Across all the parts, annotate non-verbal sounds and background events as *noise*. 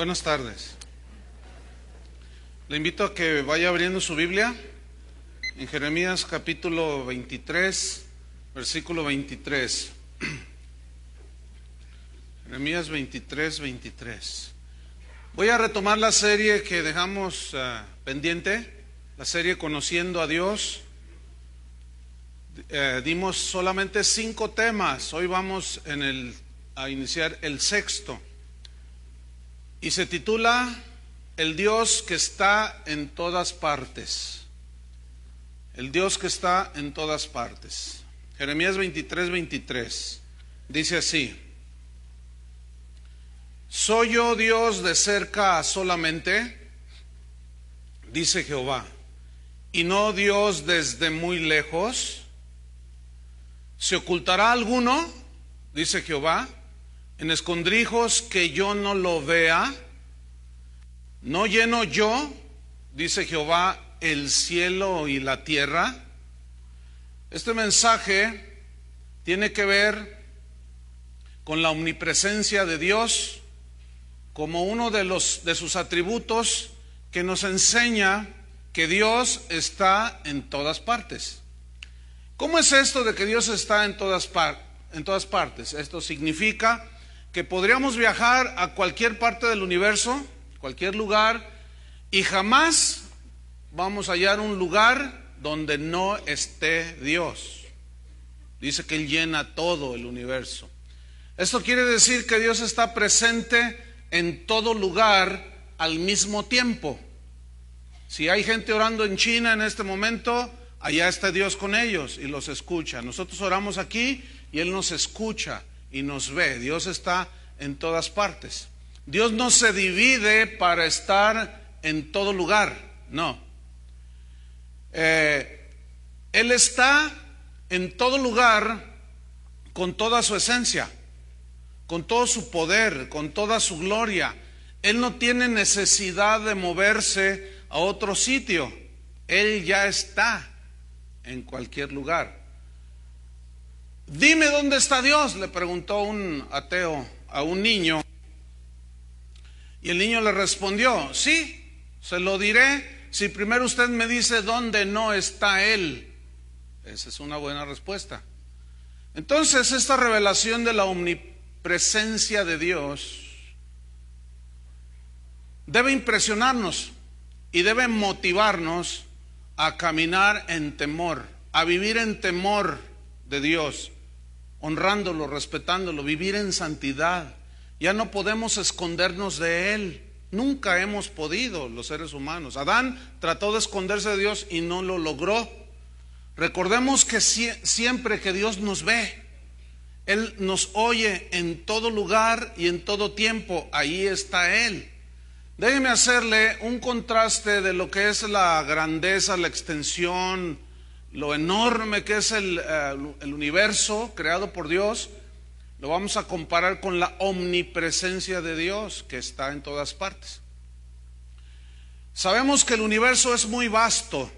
Buenas tardes. Le invito a que vaya abriendo su Biblia en Jeremías capítulo 23, versículo 23. *clears throat* Jeremías 23, 23. Voy a retomar la serie que dejamos eh, pendiente, la serie Conociendo a Dios. Eh, dimos solamente cinco temas, hoy vamos en el, a iniciar el sexto y se titula El Dios que está en todas partes. El Dios que está en todas partes. Jeremías 23, 23. Dice así, ¿soy yo Dios de cerca solamente? Dice Jehová, ¿y no Dios desde muy lejos? ¿Se ocultará alguno? Dice Jehová, en escondrijos que yo no lo vea, no lleno yo, dice Jehová, el cielo y la tierra. Este mensaje tiene que ver con la omnipresencia de Dios como uno de los de sus atributos que nos enseña que Dios está en todas partes. ¿Cómo es esto de que Dios está en todas, en todas partes? Esto significa que podríamos viajar a cualquier parte del universo, cualquier lugar, y jamás vamos a hallar un lugar donde no esté Dios. Dice que Él llena todo el universo. Esto quiere decir que Dios está presente en todo lugar al mismo tiempo. Si hay gente orando en China en este momento, allá está Dios con ellos y los escucha. Nosotros oramos aquí y Él nos escucha y nos ve. Dios está en todas partes. Dios no se divide para estar en todo lugar, no. Eh, él está en todo lugar con toda su esencia, con todo su poder, con toda su gloria. Él no tiene necesidad de moverse a otro sitio. Él ya está en cualquier lugar. Dime dónde está Dios, le preguntó un ateo a un niño. Y el niño le respondió, sí, se lo diré si primero usted me dice dónde no está Él. Esa es una buena respuesta. Entonces, esta revelación de la omnipresencia de Dios debe impresionarnos y debe motivarnos a caminar en temor, a vivir en temor de Dios, honrándolo, respetándolo, vivir en santidad. Ya no podemos escondernos de Él. Nunca hemos podido los seres humanos. Adán trató de esconderse de Dios y no lo logró. Recordemos que siempre que Dios nos ve, Él nos oye en todo lugar y en todo tiempo. Ahí está Él. Déjeme hacerle un contraste de lo que es la grandeza, la extensión, lo enorme que es eh, el, universo creado por Dios, lo vamos a comparar con la omnipresencia de Dios que está en todas partes. Sabemos que el universo es muy vasto,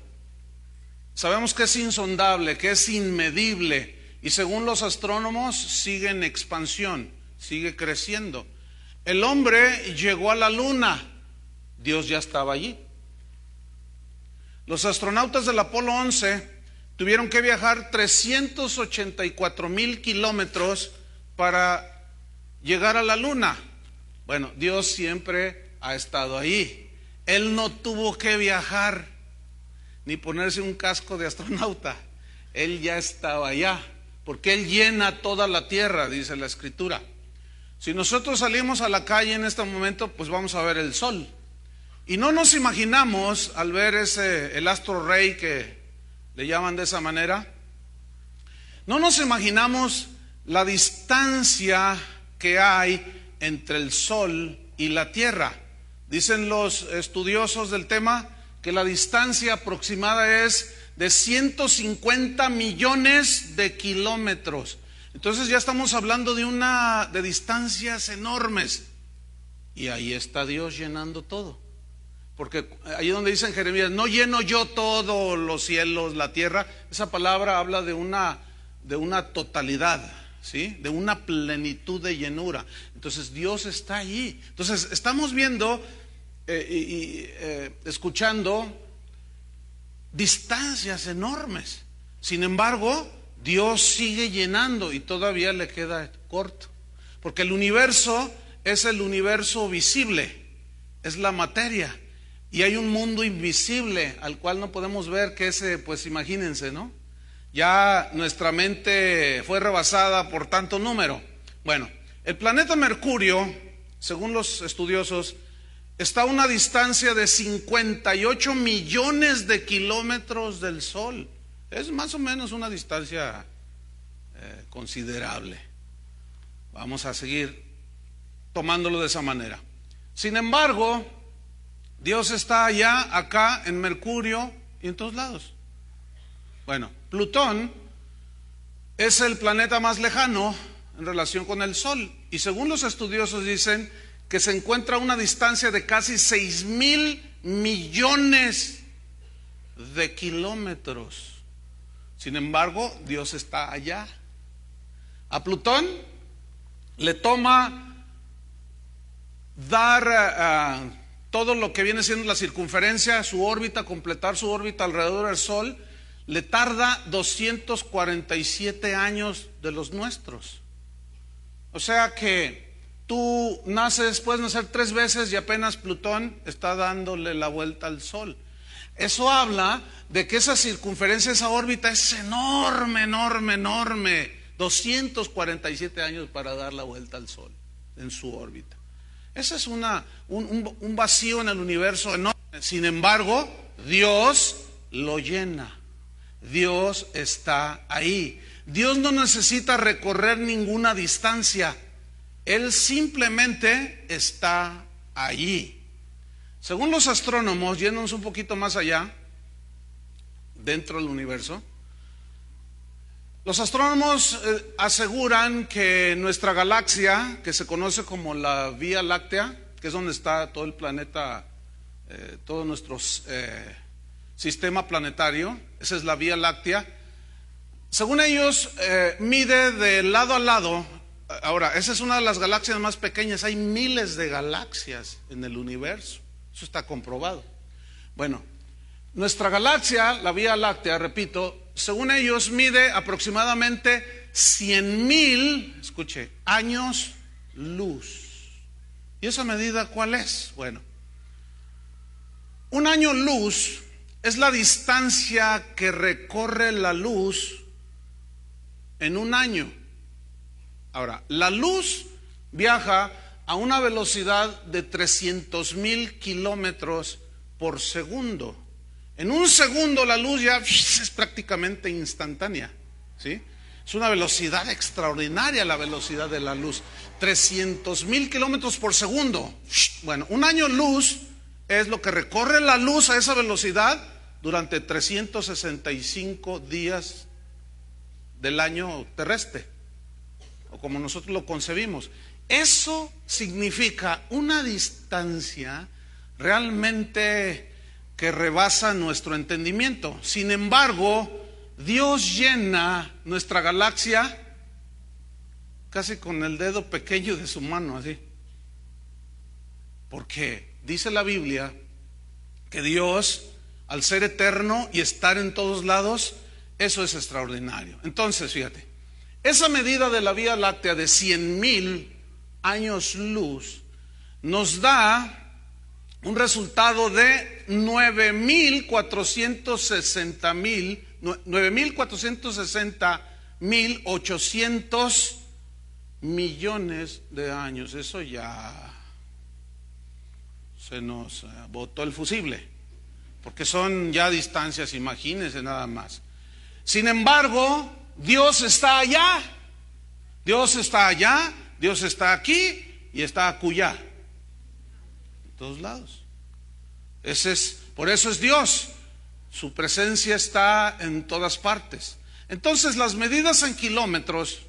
sabemos que es insondable, que es inmedible y según los astrónomos sigue en expansión, sigue creciendo. El hombre llegó a la luna, Dios ya estaba allí. Los astronautas del Apolo 11 tuvieron que viajar 384 mil kilómetros para llegar a la luna. Bueno, Dios siempre ha estado ahí. Él no tuvo que viajar ni ponerse un casco de astronauta. Él ya estaba allá, porque Él llena toda la tierra, dice la escritura. Si nosotros salimos a la calle en este momento, pues vamos a ver el sol. Y no nos imaginamos al ver ese, el astro rey que le llaman de esa manera, no nos imaginamos la distancia que hay entre el Sol y la Tierra. Dicen los estudiosos del tema que la distancia aproximada es de 150 millones de kilómetros. Entonces ya estamos hablando de una de distancias enormes. Y ahí está Dios llenando todo. Porque ahí donde dicen Jeremías, no lleno yo todos los cielos, la tierra, esa palabra habla de una, de una totalidad, ¿sí? De una plenitud de llenura. Entonces Dios está allí. Entonces estamos viendo eh, y eh, escuchando distancias enormes. Sin embargo, Dios sigue llenando y todavía le queda corto. Porque el universo es el universo visible, es la materia y hay un mundo invisible al cual no podemos ver, que ese, eh, pues imagínense, ¿no? Ya nuestra mente fue rebasada por tanto número. Bueno, el planeta Mercurio, según los estudiosos, está a una distancia de 58 millones de kilómetros del Sol. Es más o menos una distancia eh, considerable. Vamos a seguir tomándolo de esa manera. Sin embargo, Dios está allá, acá, en Mercurio y en todos lados. Bueno, Plutón es el planeta más lejano en relación con el Sol y según los estudiosos dicen que se encuentra a una distancia de casi 6 mil millones de kilómetros. Sin embargo, Dios está allá. A Plutón le toma dar... a. Ah, todo lo que viene siendo la circunferencia, su órbita, completar su órbita alrededor del Sol, le tarda 247 años de los nuestros. O sea que tú naces, puedes nacer tres veces y apenas Plutón está dándole la vuelta al Sol. Eso habla de que esa circunferencia, esa órbita es enorme, enorme, enorme. 247 años para dar la vuelta al Sol en su órbita. Ese es una, un, un vacío en el universo enorme. Sin embargo, Dios lo llena. Dios está ahí. Dios no necesita recorrer ninguna distancia. Él simplemente está allí. Según los astrónomos, yéndonos un poquito más allá, dentro del universo, los astrónomos eh, aseguran que nuestra galaxia, que se conoce como la Vía Láctea, que es donde está todo el planeta, eh, todo nuestro eh, sistema planetario, esa es la Vía Láctea, según ellos mide de lado a lado, ahora, esa es una de las galaxias más pequeñas, hay miles de galaxias en el universo, eso está comprobado. Bueno, nuestra galaxia, la Vía Láctea, repito, según ellos, mide aproximadamente Cien mil, escuche, años luz. ¿Y esa medida cuál es? Bueno, un año luz es la distancia que recorre la luz en un año. Ahora, la luz viaja a una velocidad de 300 mil kilómetros por segundo. En un segundo la luz ya es prácticamente instantánea. ¿sí? Es una velocidad extraordinaria la velocidad de la luz. 300 mil kilómetros por segundo. Bueno, un año luz es lo que recorre la luz a esa velocidad durante 365 días del año terrestre, o como nosotros lo concebimos. Eso significa una distancia realmente que rebasa nuestro entendimiento. Sin embargo, Dios llena nuestra galaxia casi con el dedo pequeño de su mano, así. Porque dice la Biblia que Dios, al ser eterno y estar en todos lados, eso es extraordinario. Entonces, fíjate, esa medida de la Vía Láctea de 100 mil años luz nos da un resultado de 9.460.800 mil, millones de años. Eso ya se nos eh, botó el fusible, porque son ya distancias, imagínense nada más. Sin embargo, Dios está allá, Dios está allá, Dios está aquí y está acullá dos lados. Ese es, por eso es Dios. Su presencia está en todas partes. Entonces las medidas en kilómetros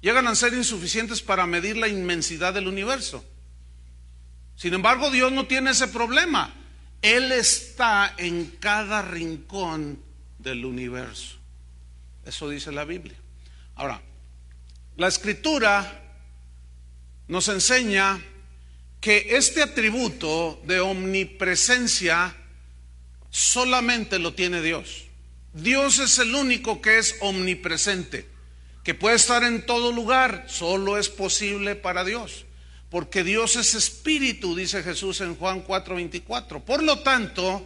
llegan a ser insuficientes para medir la inmensidad del universo. Sin embargo, Dios no tiene ese problema. Él está en cada rincón del universo. Eso dice la Biblia. Ahora, la escritura nos enseña que este atributo de omnipresencia solamente lo tiene Dios. Dios es el único que es omnipresente, que puede estar en todo lugar, solo es posible para Dios, porque Dios es espíritu, dice Jesús en Juan 4:24. Por lo tanto,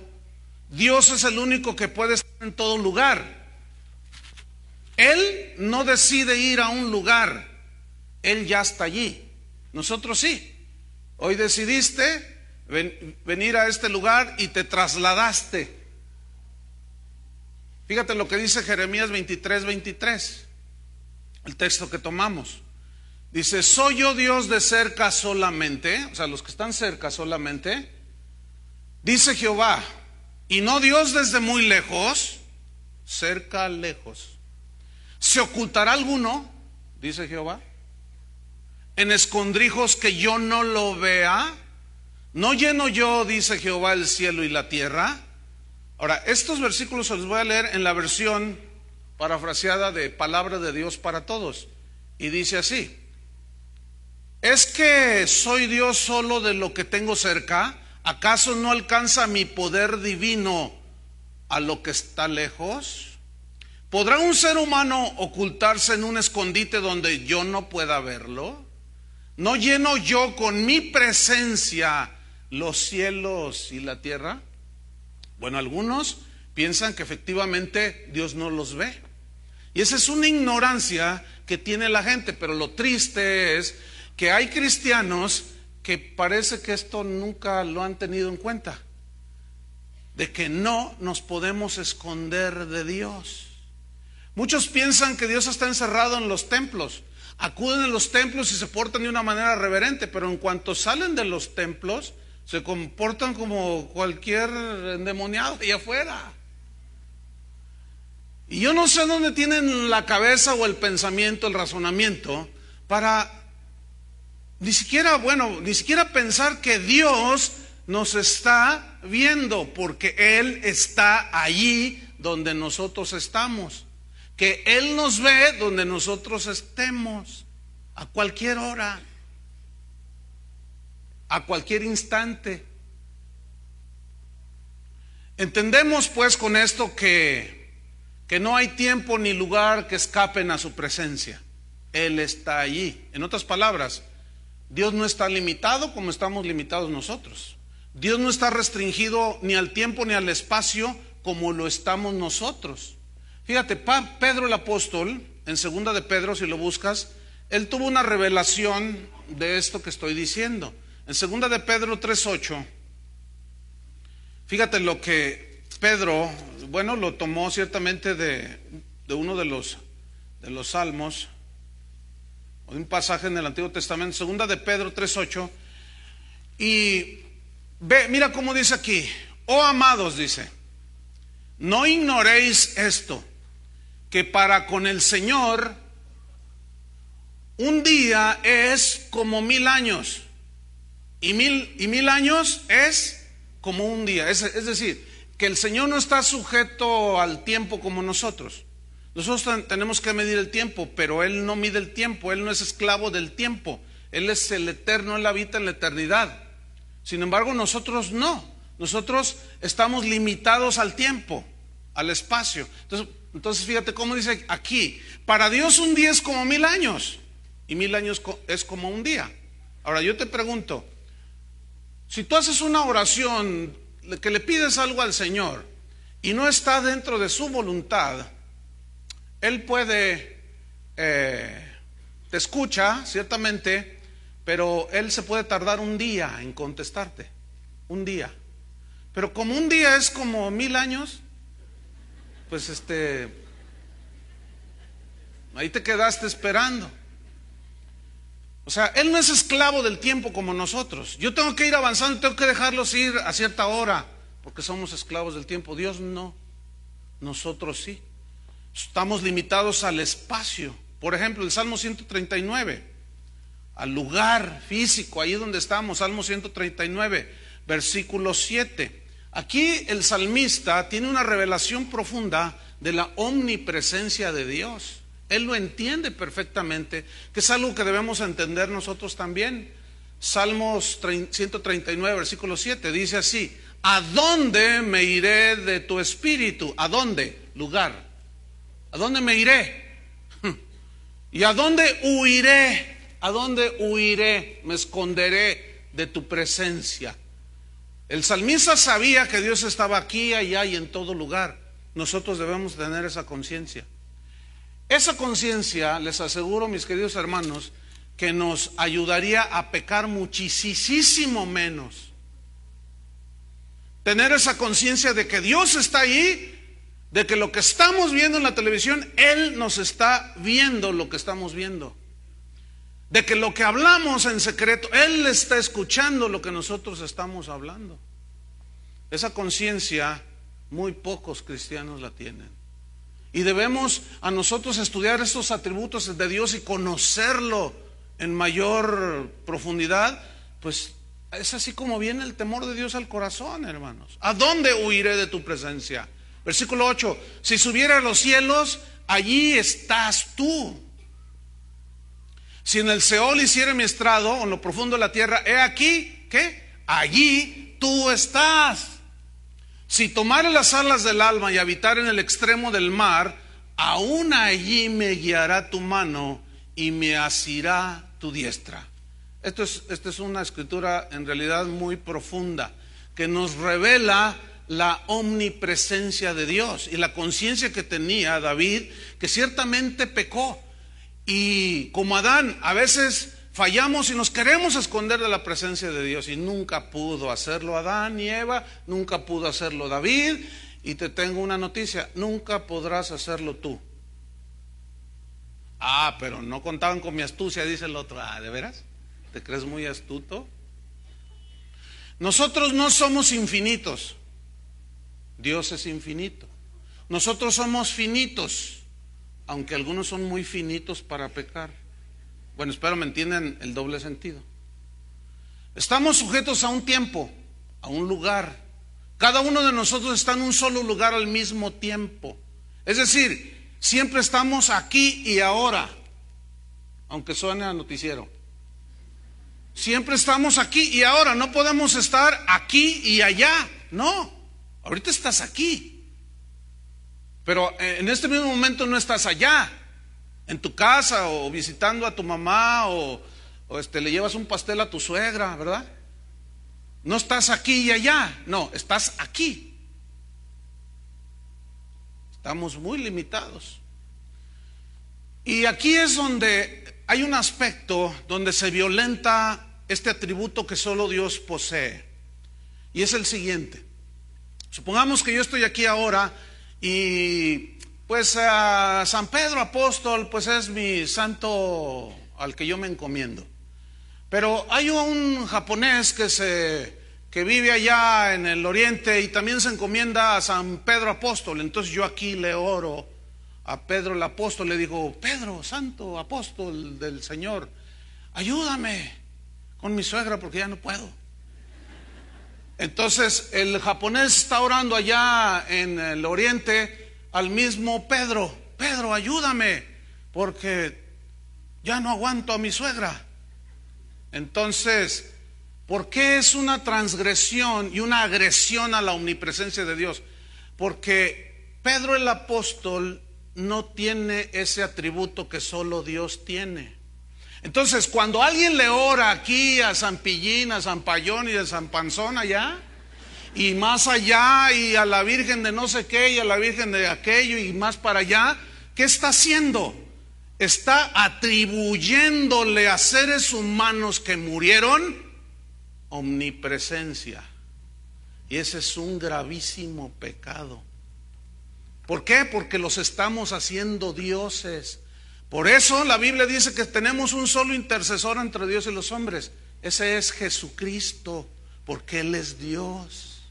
Dios es el único que puede estar en todo lugar. Él no decide ir a un lugar, Él ya está allí. Nosotros sí. Hoy decidiste venir a este lugar y te trasladaste. Fíjate lo que dice Jeremías 23, 23, el texto que tomamos. Dice, soy yo Dios de cerca solamente, o sea, los que están cerca solamente, dice Jehová, y no Dios desde muy lejos, cerca, lejos. ¿Se ocultará alguno? Dice Jehová en escondrijos que yo no lo vea? ¿No lleno yo, dice Jehová, el cielo y la tierra? Ahora, estos versículos los voy a leer en la versión parafraseada de Palabra de Dios para Todos. Y dice así, ¿es que soy Dios solo de lo que tengo cerca? ¿Acaso no alcanza mi poder divino a lo que está lejos? ¿Podrá un ser humano ocultarse en un escondite donde yo no pueda verlo? ¿No lleno yo con mi presencia los cielos y la tierra? Bueno, algunos piensan que efectivamente Dios no los ve. Y esa es una ignorancia que tiene la gente, pero lo triste es que hay cristianos que parece que esto nunca lo han tenido en cuenta, de que no nos podemos esconder de Dios. Muchos piensan que Dios está encerrado en los templos, acuden a los templos y se portan de una manera reverente, pero en cuanto salen de los templos, se comportan como cualquier endemoniado allá afuera. Y yo no sé dónde tienen la cabeza o el pensamiento, el razonamiento, para ni siquiera, bueno, ni siquiera pensar que Dios nos está viendo, porque Él está allí donde nosotros estamos que Él nos ve donde nosotros estemos, a cualquier hora, a cualquier instante. Entendemos pues con esto que, que no hay tiempo ni lugar que escapen a su presencia. Él está allí. En otras palabras, Dios no está limitado como estamos limitados nosotros. Dios no está restringido ni al tiempo ni al espacio como lo estamos nosotros. Fíjate, Pedro el apóstol, en segunda de Pedro, si lo buscas, él tuvo una revelación de esto que estoy diciendo. En segunda de Pedro 3.8, fíjate lo que Pedro, bueno, lo tomó ciertamente de, uno de los, de los salmos, o de un pasaje en el Antiguo Testamento, segunda de Pedro 3.8, y ve, mira cómo dice aquí, oh amados, dice, no ignoréis esto que para con el Señor un día es como mil años y mil, y años es como un día. Es, es decir, que el Señor no está sujeto al tiempo como nosotros. Nosotros tenemos que medir el tiempo, pero Él no mide el tiempo, Él no es esclavo del tiempo, Él es el eterno, Él habita en la eternidad. Sin embargo, nosotros no, nosotros estamos limitados al tiempo, al espacio. Entonces, entonces fíjate cómo dice aquí, para Dios un día es como mil años y mil años es como un día. Ahora yo te pregunto, si tú haces una oración que le pides algo al Señor y no está dentro de su voluntad, Él puede, eh, te escucha, ciertamente, pero Él se puede tardar un día en contestarte, un día. Pero como un día es como mil años, pues este, ahí te quedaste esperando. O sea, Él no es esclavo del tiempo como nosotros. Yo tengo que ir avanzando, tengo que dejarlos ir a cierta hora, porque somos esclavos del tiempo. Dios no, nosotros sí. Estamos limitados al espacio. Por ejemplo, el Salmo 139, al lugar físico, ahí donde estamos, Salmo 139, versículo 7. Aquí el salmista tiene una revelación profunda de la omnipresencia de Dios. Él lo entiende perfectamente, que es algo que debemos entender nosotros también. Salmos 139, versículo 7, dice así, ¿a dónde me iré de tu espíritu? ¿A dónde? Lugar. ¿A dónde me iré? *laughs* ¿Y a dónde huiré? ¿A dónde huiré? Me esconderé de tu presencia. El salmista sabía que Dios estaba aquí, allá y en todo lugar. Nosotros debemos tener esa conciencia. Esa conciencia, les aseguro, mis queridos hermanos, que nos ayudaría a pecar muchísimo menos. Tener esa conciencia de que Dios está ahí, de que lo que estamos viendo en la televisión, Él nos está viendo lo que estamos viendo de que lo que hablamos en secreto, Él está escuchando lo que nosotros estamos hablando. Esa conciencia muy pocos cristianos la tienen. Y debemos a nosotros estudiar estos atributos de Dios y conocerlo en mayor profundidad, pues es así como viene el temor de Dios al corazón, hermanos. ¿A dónde huiré de tu presencia? Versículo 8, si subiera a los cielos, allí estás tú. Si en el Seol hiciera mi estrado, o en lo profundo de la tierra, he aquí, que Allí tú estás. Si tomare las alas del alma y habitar en el extremo del mar, aún allí me guiará tu mano y me asirá tu diestra. Esto esta es una escritura en realidad muy profunda, que nos revela la omnipresencia de Dios y la conciencia que tenía David, que ciertamente pecó, y como Adán, a veces fallamos y nos queremos esconder de la presencia de Dios. Y nunca pudo hacerlo Adán y Eva, nunca pudo hacerlo David. Y te tengo una noticia, nunca podrás hacerlo tú. Ah, pero no contaban con mi astucia, dice el otro. Ah, ¿de veras? ¿Te crees muy astuto? Nosotros no somos infinitos. Dios es infinito. Nosotros somos finitos aunque algunos son muy finitos para pecar. Bueno, espero me entiendan el doble sentido. Estamos sujetos a un tiempo, a un lugar. Cada uno de nosotros está en un solo lugar al mismo tiempo. Es decir, siempre estamos aquí y ahora, aunque suene a noticiero. Siempre estamos aquí y ahora, no podemos estar aquí y allá, no. Ahorita estás aquí. Pero eh, en este mismo momento no estás allá, en tu casa o visitando a tu mamá o, este, le llevas un pastel a tu suegra, ¿verdad? No estás aquí y allá, no, estás aquí. Estamos muy limitados. Y aquí es donde hay un aspecto donde se violenta este atributo que solo Dios posee. Y es el siguiente. Supongamos que yo estoy aquí ahora y pues a San Pedro Apóstol, pues es mi santo al que yo me encomiendo. Pero hay un japonés que, se, que vive allá en el oriente y también se encomienda a San Pedro Apóstol. Entonces yo aquí le oro a Pedro el Apóstol, le digo, Pedro, santo apóstol del Señor, ayúdame con mi suegra porque ya no puedo. Entonces el japonés está orando allá en el oriente al mismo Pedro, Pedro, ayúdame, porque ya no aguanto a mi suegra. Entonces, ¿por qué es una transgresión y una agresión a la omnipresencia de Dios? Porque Pedro el apóstol no tiene ese atributo que solo Dios tiene. Entonces, cuando alguien le ora aquí a San Pillín, a San Payón y a San Panzón allá, y más allá, y a la Virgen de no sé qué, y a la Virgen de aquello, y más para allá, ¿qué está haciendo? Está atribuyéndole a seres humanos que murieron omnipresencia. Y ese es un gravísimo pecado. ¿Por qué? Porque los estamos haciendo dioses por eso la Biblia dice que tenemos un solo intercesor entre Dios y los hombres. Ese es Jesucristo, porque Él es Dios.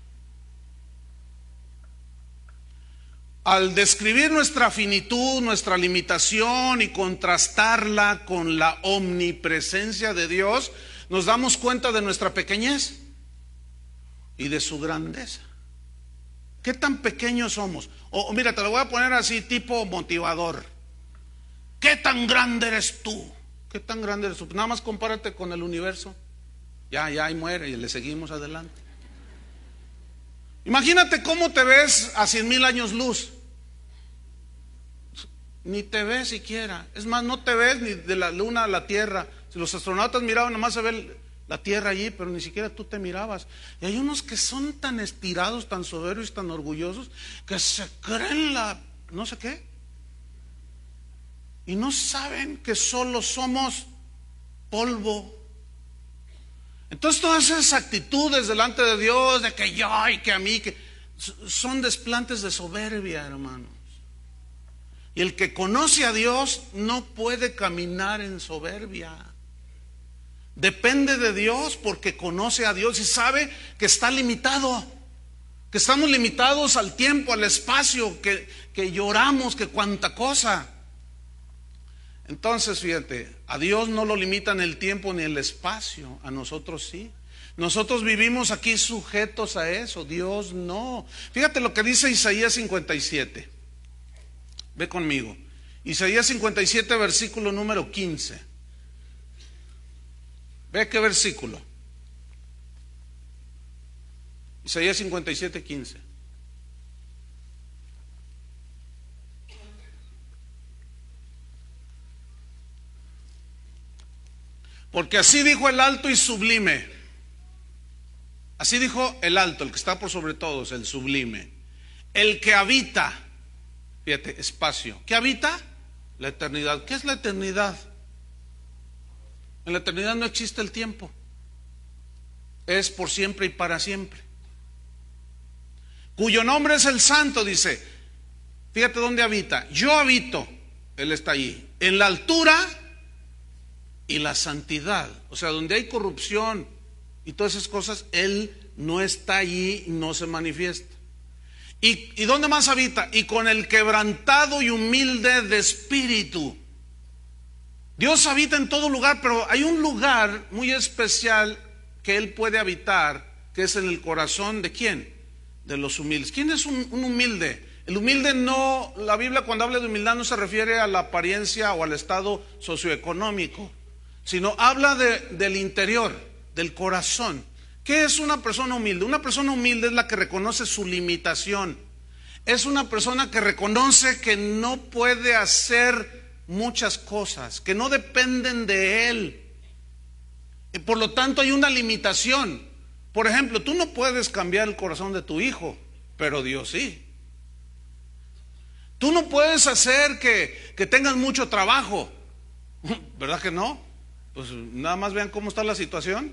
Al describir nuestra finitud, nuestra limitación y contrastarla con la omnipresencia de Dios, nos damos cuenta de nuestra pequeñez y de su grandeza. ¿Qué tan pequeños somos? O mira, te lo voy a poner así tipo motivador. ¿Qué tan grande eres tú? ¿Qué tan grande eres tú? Pues nada más compárate con el universo. Ya, ya, y muere, y le seguimos adelante. Imagínate cómo te ves a cien mil años luz. Ni te ves siquiera. Es más, no te ves ni de la luna a la tierra. Si los astronautas miraban, nada más se ve la tierra allí, pero ni siquiera tú te mirabas. Y hay unos que son tan estirados, tan soberbios, tan orgullosos, que se creen la, no sé qué, y no saben que solo somos polvo. Entonces todas esas actitudes delante de Dios, de que yo y que a mí, que, son desplantes de soberbia, hermanos. Y el que conoce a Dios no puede caminar en soberbia. Depende de Dios porque conoce a Dios y sabe que está limitado, que estamos limitados al tiempo, al espacio, que, que lloramos, que cuanta cosa. Entonces, fíjate, a Dios no lo limitan el tiempo ni el espacio, a nosotros sí. Nosotros vivimos aquí sujetos a eso, Dios no. Fíjate lo que dice Isaías 57. Ve conmigo. Isaías 57, versículo número 15. Ve qué versículo. Isaías 57, 15. Porque así dijo el alto y sublime. Así dijo el alto, el que está por sobre todos, el sublime. El que habita, fíjate, espacio. ¿Qué habita? La eternidad. ¿Qué es la eternidad? En la eternidad no existe el tiempo. Es por siempre y para siempre. Cuyo nombre es el santo, dice. Fíjate dónde habita. Yo habito. Él está allí. En la altura y la santidad. O sea, donde hay corrupción y todas esas cosas, Él no está allí, no se manifiesta. ¿Y, dónde más habita? Y con el quebrantado y humilde de espíritu. Dios habita en todo lugar, pero hay un lugar muy especial que Él puede habitar, que es en el corazón de quién? De los humildes. ¿Quién es un, un humilde? El humilde no, la Biblia cuando habla de humildad no se refiere a la apariencia o al estado socioeconómico sino habla del interior, del corazón. ¿Qué es una persona humilde? Una persona humilde es la que reconoce su limitación. Es una persona que reconoce que no puede hacer muchas cosas, que no dependen de él. Y por lo tanto hay una limitación. Por ejemplo, tú no puedes cambiar el corazón de tu hijo, pero Dios sí. Tú no puedes hacer que, que tengas mucho trabajo, *laughs* ¿verdad que no? Pues nada más vean cómo está la situación.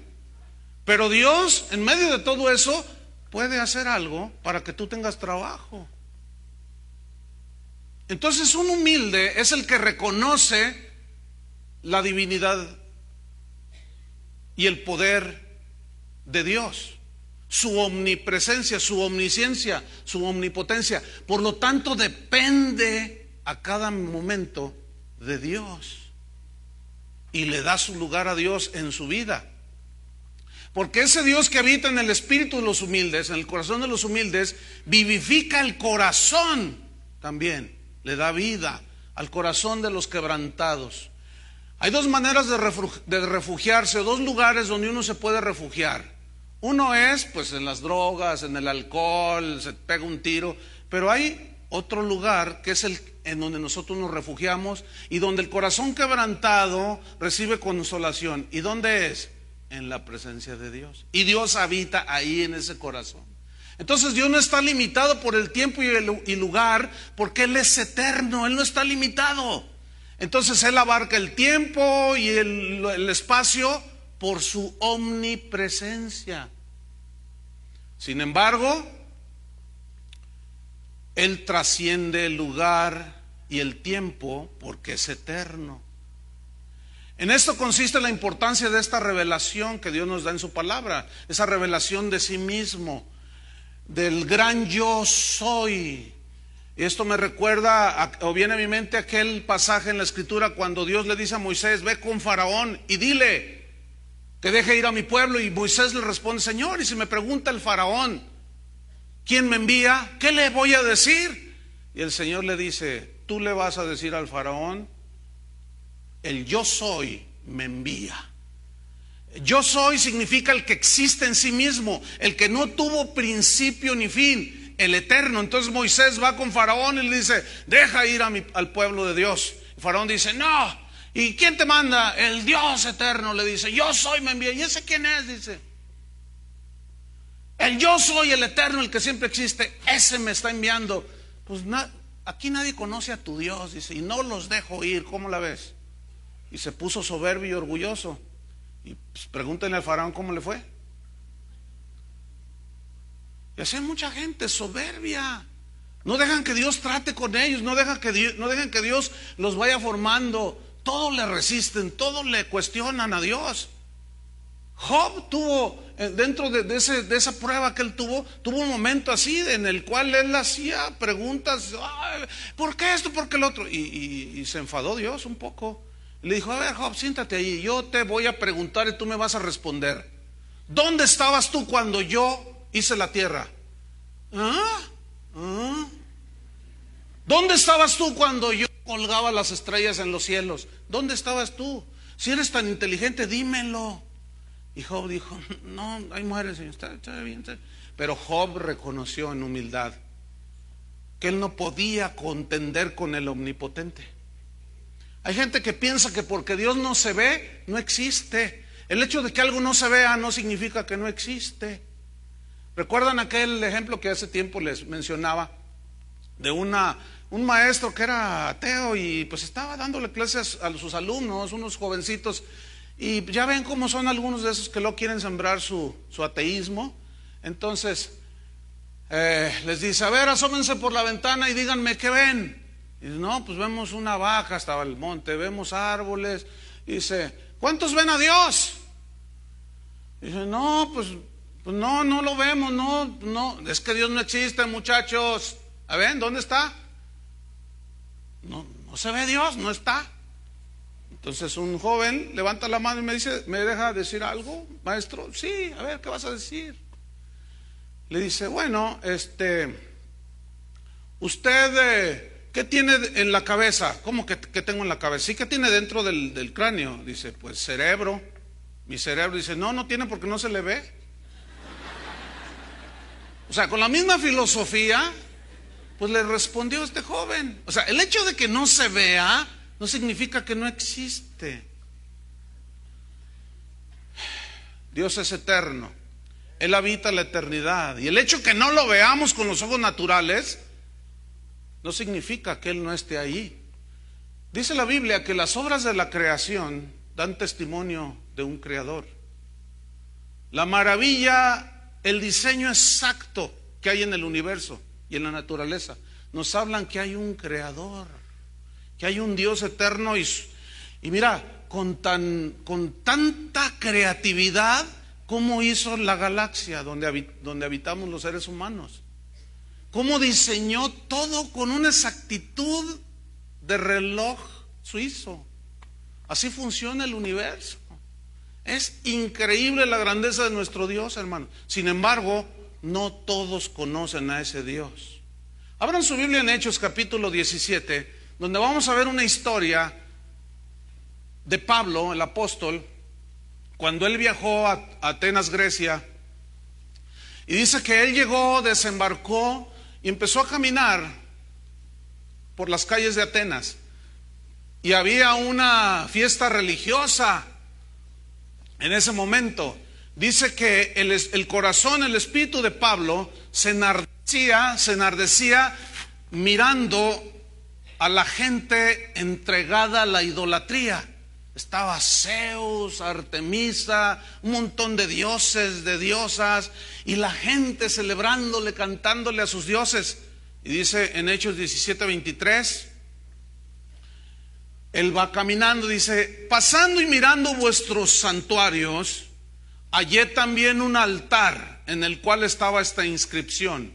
Pero Dios, en medio de todo eso, puede hacer algo para que tú tengas trabajo. Entonces un humilde es el que reconoce la divinidad y el poder de Dios, su omnipresencia, su omnisciencia, su omnipotencia. Por lo tanto, depende a cada momento de Dios y le da su lugar a Dios en su vida. Porque ese Dios que habita en el espíritu de los humildes, en el corazón de los humildes, vivifica el corazón también, le da vida al corazón de los quebrantados. Hay dos maneras de, refugiarse, dos lugares donde uno se puede refugiar. Uno es pues en las drogas, en el alcohol, se pega un tiro, pero hay otro lugar que es el en donde nosotros nos refugiamos y donde el corazón quebrantado recibe consolación. ¿Y dónde es? En la presencia de Dios. Y Dios habita ahí en ese corazón. Entonces Dios no está limitado por el tiempo y, el, lugar porque Él es eterno, Él no está limitado. Entonces Él abarca el tiempo y el espacio por su omnipresencia. Sin embargo, él trasciende el lugar y el tiempo porque es eterno. En esto consiste la importancia de esta revelación que Dios nos da en su palabra, esa revelación de sí mismo, del gran yo soy. Y Esto me recuerda o viene a mi mente aquel pasaje en la escritura cuando Dios le dice a Moisés, ve con Faraón y dile que deje ir a mi pueblo. Y Moisés le responde, Señor, y si me pregunta el Faraón, ¿Quién me envía? ¿Qué le voy a decir? Y el Señor le dice, tú le vas a decir al faraón, el yo soy me envía. Yo soy significa el que existe en sí mismo, el que no tuvo principio ni fin, el eterno. Entonces Moisés va con Faraón y le dice, deja ir al pueblo de Dios. Faraón dice, no. ¿Y quién te manda? El Dios eterno le dice, yo soy, me envía. ¿Y ese quién es? Dice, el yo soy el eterno, el que siempre existe, ese me está enviando. Pues aquí nadie conoce a tu Dios, dice, y no los dejo ir, ¿cómo la ves? Y se puso soberbio y orgulloso. Y pues, pregúntenle al faraón cómo le fue. Y así hay mucha gente soberbia. No dejan que Dios trate con ellos, no dejan que Dios, no dejan que Dios los vaya formando. Todo le resisten, todo le cuestionan a Dios. Job tuvo, eh, dentro de, esa prueba que él tuvo, tuvo un momento así en el cual él hacía preguntas, ¿por qué esto? ¿Por qué el otro? Y, se enfadó Dios un poco. Le dijo, a ver, Job, siéntate ahí, yo te voy a preguntar y tú me vas a responder. ¿Dónde estabas tú cuando yo hice la tierra? ¿Ah? ¿Ah? ¿Dónde estabas tú cuando yo colgaba las estrellas en los cielos? ¿Dónde estabas tú? Si eres tan inteligente, dímelo. Y Job dijo, no, hay mujeres... está, bien. Pero Job reconoció en humildad que él no podía contender con el omnipotente. Hay gente que piensa que porque Dios no se ve, no existe. El hecho de que algo no se vea no significa que no existe. ¿Recuerdan aquel ejemplo que hace tiempo les mencionaba de una, un maestro que era ateo y pues estaba dándole clases a sus alumnos, unos jovencitos, y ya ven cómo son algunos de esos que no quieren sembrar su, ateísmo. Entonces, eh, les dice, a ver, asómense por la ventana y díganme qué ven. Y dice, no, pues vemos una baja hasta el monte, vemos árboles. Y dice, ¿cuántos ven a Dios? Y dice, no, pues, pues, no, no lo vemos, no, no, es que Dios no existe, muchachos. A ver, ¿dónde está? No, no se ve Dios, no está. Entonces un joven levanta la mano y me dice, ¿me deja decir algo, maestro? Sí, a ver, ¿qué vas a decir? Le dice, bueno, este, usted, eh, ¿qué tiene en la cabeza? ¿Cómo que, tengo en la cabeza? Sí, ¿qué tiene dentro del cráneo? Dice, pues cerebro. Mi cerebro dice, no, no tiene porque no se le ve. O sea, con la misma filosofía, pues le respondió este joven. O sea, el hecho de que no se vea no significa que no existe. Dios es eterno. Él habita la eternidad. Y el hecho que no lo veamos con los ojos naturales no significa que Él no esté ahí. Dice la Biblia que las obras de la creación dan testimonio de un creador. La maravilla, el diseño exacto que hay en el universo y en la naturaleza, nos hablan que hay un creador hay un Dios eterno y, mira, con, tan, con tanta creatividad, ¿cómo hizo la galaxia donde, donde habitamos los seres humanos? ¿Cómo diseñó todo con una exactitud de reloj suizo? Así funciona el universo. Es increíble la grandeza de nuestro Dios, hermano. Sin embargo, no todos conocen a ese Dios. Abran su Biblia en Hechos capítulo 17 donde vamos a ver una historia de Pablo, el apóstol, cuando él viajó a Atenas, Grecia, y dice que él llegó, desembarcó y empezó a caminar por las calles de Atenas. Y había una fiesta religiosa en ese momento. Dice que el, el corazón, el espíritu de Pablo se enardecía, se enardecía mirando a la gente entregada a la idolatría. Estaba Zeus, Artemisa, un montón de dioses, de diosas, y la gente celebrándole, cantándole a sus dioses. Y dice en Hechos 17, 23, él va caminando, dice, pasando y mirando vuestros santuarios, hallé también un altar en el cual estaba esta inscripción,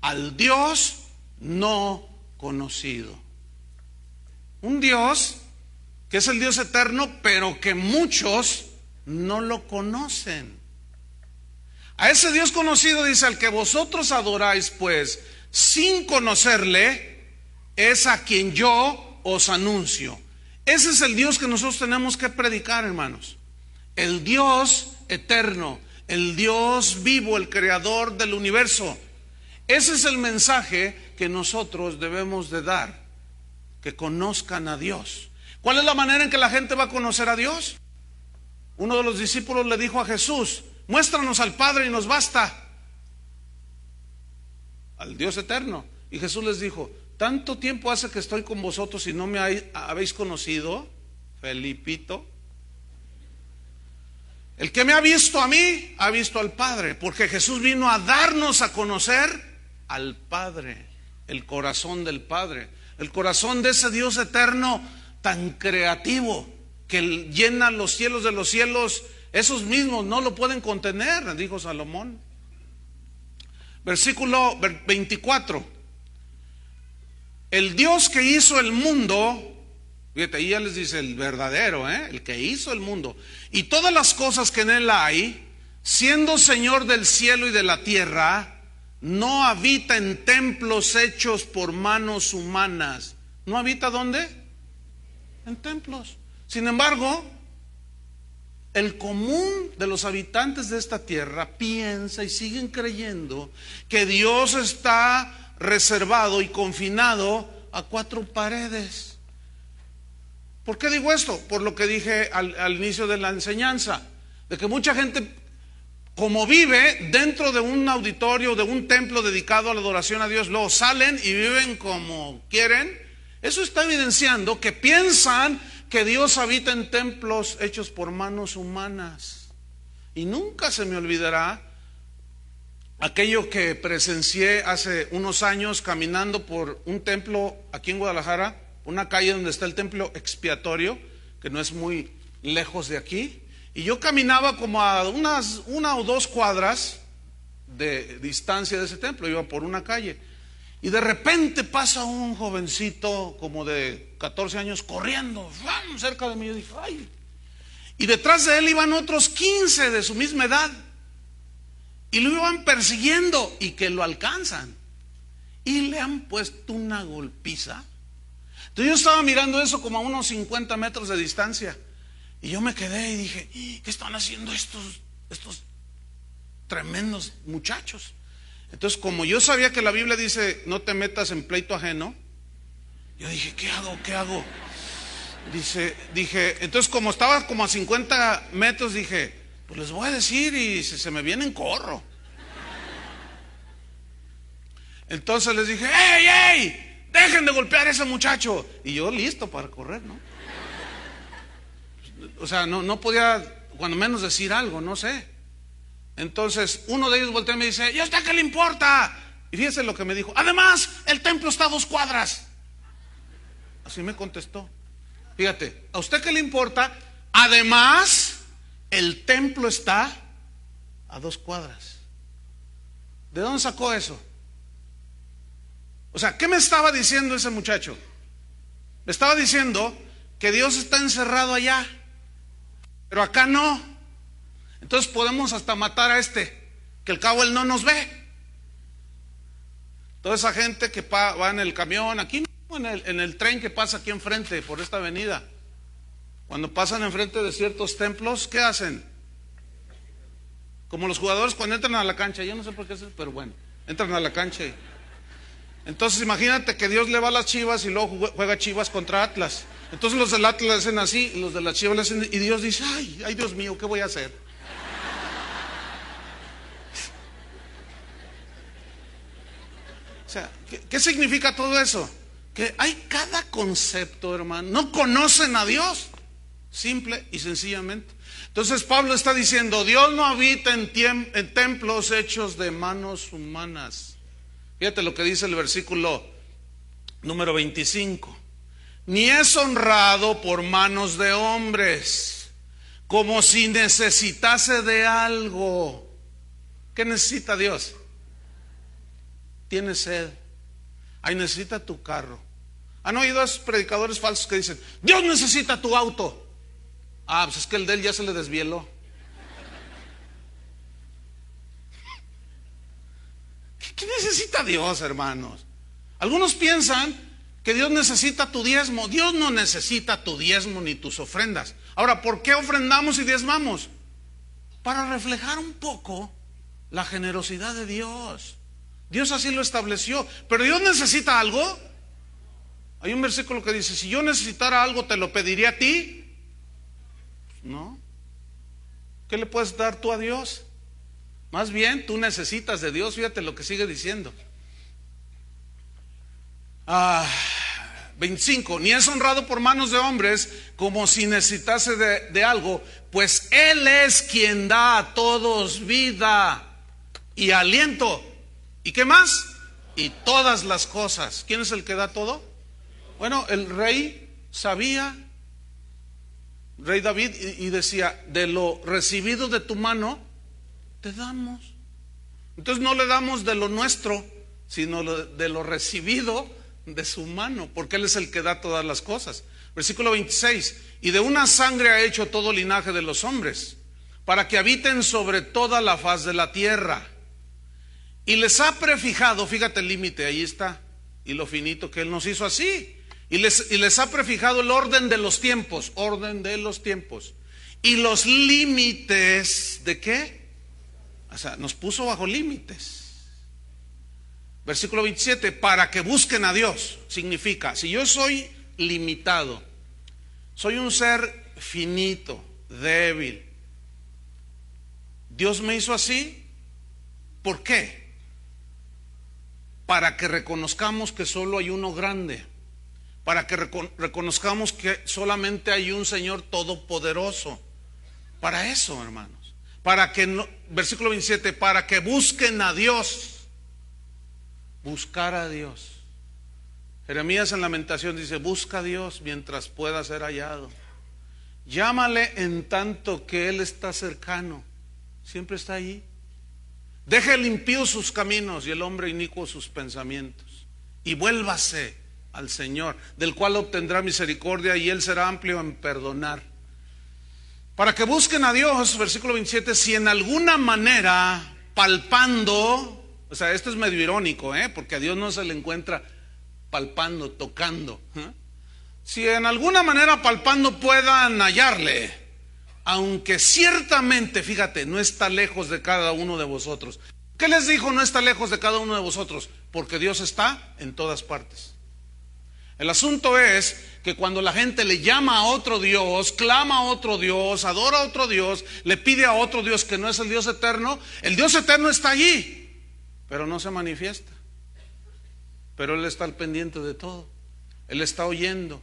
al Dios no conocido. Un Dios que es el Dios eterno, pero que muchos no lo conocen. A ese Dios conocido dice, al que vosotros adoráis, pues, sin conocerle, es a quien yo os anuncio. Ese es el Dios que nosotros tenemos que predicar, hermanos. El Dios eterno, el Dios vivo, el creador del universo. Ese es el mensaje que nosotros debemos de dar que conozcan a Dios. ¿Cuál es la manera en que la gente va a conocer a Dios? Uno de los discípulos le dijo a Jesús, muéstranos al Padre y nos basta, al Dios eterno. Y Jesús les dijo, tanto tiempo hace que estoy con vosotros y no me habéis conocido, Felipito. El que me ha visto a mí, ha visto al Padre, porque Jesús vino a darnos a conocer al Padre, el corazón del Padre. El corazón de ese Dios eterno tan creativo que llena los cielos de los cielos, esos mismos no lo pueden contener, dijo Salomón. Versículo 24. El Dios que hizo el mundo Fíjate, ahí ya les dice el verdadero, ¿eh? el que hizo el mundo. Y todas las cosas que en él hay, siendo Señor del cielo y de la tierra, no habita en templos hechos por manos humanas. ¿No habita dónde? En templos. Sin embargo, el común de los habitantes de esta tierra piensa y siguen creyendo que Dios está reservado y confinado a cuatro paredes. ¿Por qué digo esto? Por lo que dije al, al inicio de la enseñanza, de que mucha gente como vive dentro de un auditorio, de un templo dedicado a la adoración a Dios, luego salen y viven como quieren, eso está evidenciando que piensan que Dios habita en templos hechos por manos humanas. Y nunca se me olvidará aquello que presencié hace unos años caminando por un templo aquí en Guadalajara, una calle donde está el templo expiatorio, que no es muy lejos de aquí. Y yo caminaba como a unas una o dos cuadras de distancia de ese templo, iba por una calle. Y de repente pasa un jovencito como de 14 años corriendo, cerca de mí. ¡ay! Y detrás de él iban otros 15 de su misma edad. Y lo iban persiguiendo y que lo alcanzan. Y le han puesto una golpiza. Entonces yo estaba mirando eso como a unos 50 metros de distancia. Y yo me quedé y dije, ¿qué están haciendo estos, estos tremendos muchachos? Entonces, como yo sabía que la Biblia dice, no te metas en pleito ajeno, yo dije, ¿qué hago? ¿Qué hago? Dice, dije, entonces como estaba como a 50 metros, dije, pues les voy a decir y si se me vienen, corro. Entonces les dije, ¡ey, ey! Dejen de golpear a ese muchacho. Y yo listo para correr, ¿no? o sea, no, podía, cuando menos decir algo, no sé. Entonces, uno de ellos voltea y me dice, ¿y a usted qué le importa? Y fíjese lo que me dijo. Además, el templo está a dos cuadras. Así me contestó. Fíjate, ¿a usted qué le importa? Además, el templo está a dos cuadras. ¿De dónde sacó eso? O sea, ¿qué me estaba diciendo ese muchacho? Me estaba diciendo que Dios está encerrado allá pero acá no. Entonces podemos hasta matar a este, que el cabo él no nos ve. Toda esa gente que va en el camión, aquí en el, tren que pasa aquí enfrente, por esta avenida. Cuando pasan enfrente de ciertos templos, ¿qué hacen? Como los jugadores cuando entran a la cancha, yo no sé por qué hacen, pero bueno, entran a la cancha y entonces imagínate que Dios le va a las Chivas y luego juega Chivas contra Atlas. Entonces los del Atlas hacen así, los de las Chivas le hacen y Dios dice, ay, ay Dios mío, ¿qué voy a hacer? O sea, ¿qué, significa todo eso? Que hay cada concepto, hermano. No conocen a Dios, simple y sencillamente. Entonces Pablo está diciendo, Dios no habita en templos hechos de manos humanas. Fíjate lo que dice el versículo número 25. Ni es honrado por manos de hombres, como si necesitase de algo. ¿Qué necesita Dios? Tiene sed. Ahí necesita tu carro. ¿Han oído a esos predicadores falsos que dicen, Dios necesita tu auto? Ah, pues es que el de él ya se le desvieló. necesita Dios, hermanos? Algunos piensan que Dios necesita tu diezmo. Dios no necesita tu diezmo ni tus ofrendas. Ahora, ¿por qué ofrendamos y diezmamos? Para reflejar un poco la generosidad de Dios. Dios así lo estableció. Pero Dios necesita algo. Hay un versículo que dice, si yo necesitara algo, te lo pediría a ti. No. ¿Qué le puedes dar tú a Dios? Más bien tú necesitas de Dios, fíjate lo que sigue diciendo. 25, ah, ni es honrado por manos de hombres como si necesitase de, algo, pues Él es quien da a todos vida y aliento. ¿Y qué más? Y todas las cosas. ¿Quién es el que da todo? Bueno, el rey sabía, rey David, y decía, de lo recibido de tu mano, te damos. Entonces no le damos de lo nuestro, sino de lo recibido de su mano, porque Él es el que da todas las cosas. Versículo 26, y de una sangre ha hecho todo linaje de los hombres, para que habiten sobre toda la faz de la tierra. Y les ha prefijado, fíjate el límite, ahí está, y lo finito que Él nos hizo así. Y les, y les ha prefijado el orden de los tiempos, orden de los tiempos. Y los límites de qué? O sea, nos puso bajo límites. Versículo 27, para que busquen a Dios. Significa, si yo soy limitado, soy un ser finito, débil. Dios me hizo así, ¿por qué? Para que reconozcamos que solo hay uno grande, para que reconozcamos que solamente hay un Señor todopoderoso. Para eso, hermanos, para que no, versículo 27, para que busquen a Dios. Buscar a Dios. Jeremías en Lamentación dice, busca a Dios mientras pueda ser hallado. Llámale en tanto que Él está cercano. Siempre está allí. Deje el sus caminos y el hombre inicuo sus pensamientos. Y vuélvase al Señor, del cual obtendrá misericordia y Él será amplio en perdonar. Para que busquen a Dios, versículo 27, si en alguna manera palpando, o sea, esto es medio irónico, ¿eh? porque a Dios no se le encuentra palpando, tocando. ¿eh? Si en alguna manera palpando puedan hallarle, aunque ciertamente, fíjate, no está lejos de cada uno de vosotros. ¿Qué les dijo no está lejos de cada uno de vosotros? Porque Dios está en todas partes. El asunto es que cuando la gente le llama a otro Dios, clama a otro Dios, adora a otro Dios, le pide a otro Dios que no es el Dios eterno, el Dios eterno está allí, pero no se manifiesta. Pero Él está al pendiente de todo, Él está oyendo,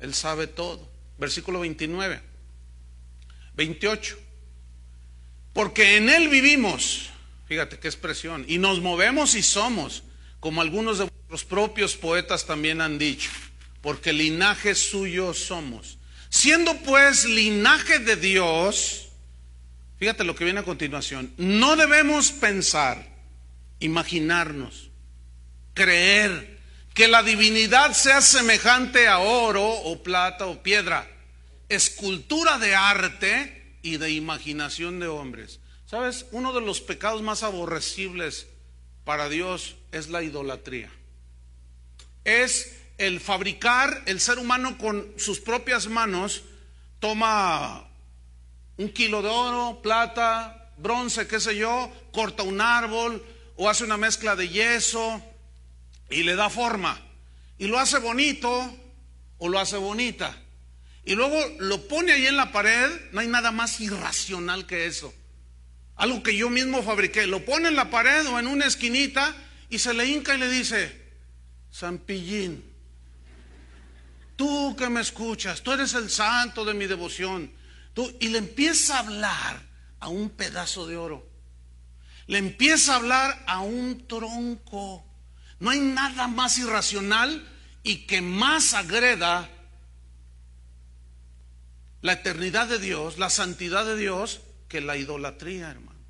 Él sabe todo. Versículo 29, 28. Porque en Él vivimos, fíjate qué expresión, y nos movemos y somos, como algunos de nuestros propios poetas también han dicho porque linaje suyo somos. Siendo pues linaje de Dios, fíjate lo que viene a continuación, no debemos pensar, imaginarnos, creer que la divinidad sea semejante a oro o plata o piedra, escultura de arte y de imaginación de hombres. ¿Sabes? Uno de los pecados más aborrecibles para Dios es la idolatría. Es el fabricar el ser humano con sus propias manos toma un kilo de oro, plata, bronce, qué sé yo, corta un árbol o hace una mezcla de yeso y le da forma. Y lo hace bonito o lo hace bonita. Y luego lo pone ahí en la pared, no hay nada más irracional que eso. Algo que yo mismo fabriqué, lo pone en la pared o en una esquinita y se le hinca y le dice, San tú que me escuchas, tú eres el santo de mi devoción. Tú, y le empieza a hablar a un pedazo de oro. Le empieza a hablar a un tronco. No hay nada más irracional y que más agreda la eternidad de Dios, la santidad de Dios, que la idolatría, hermanos.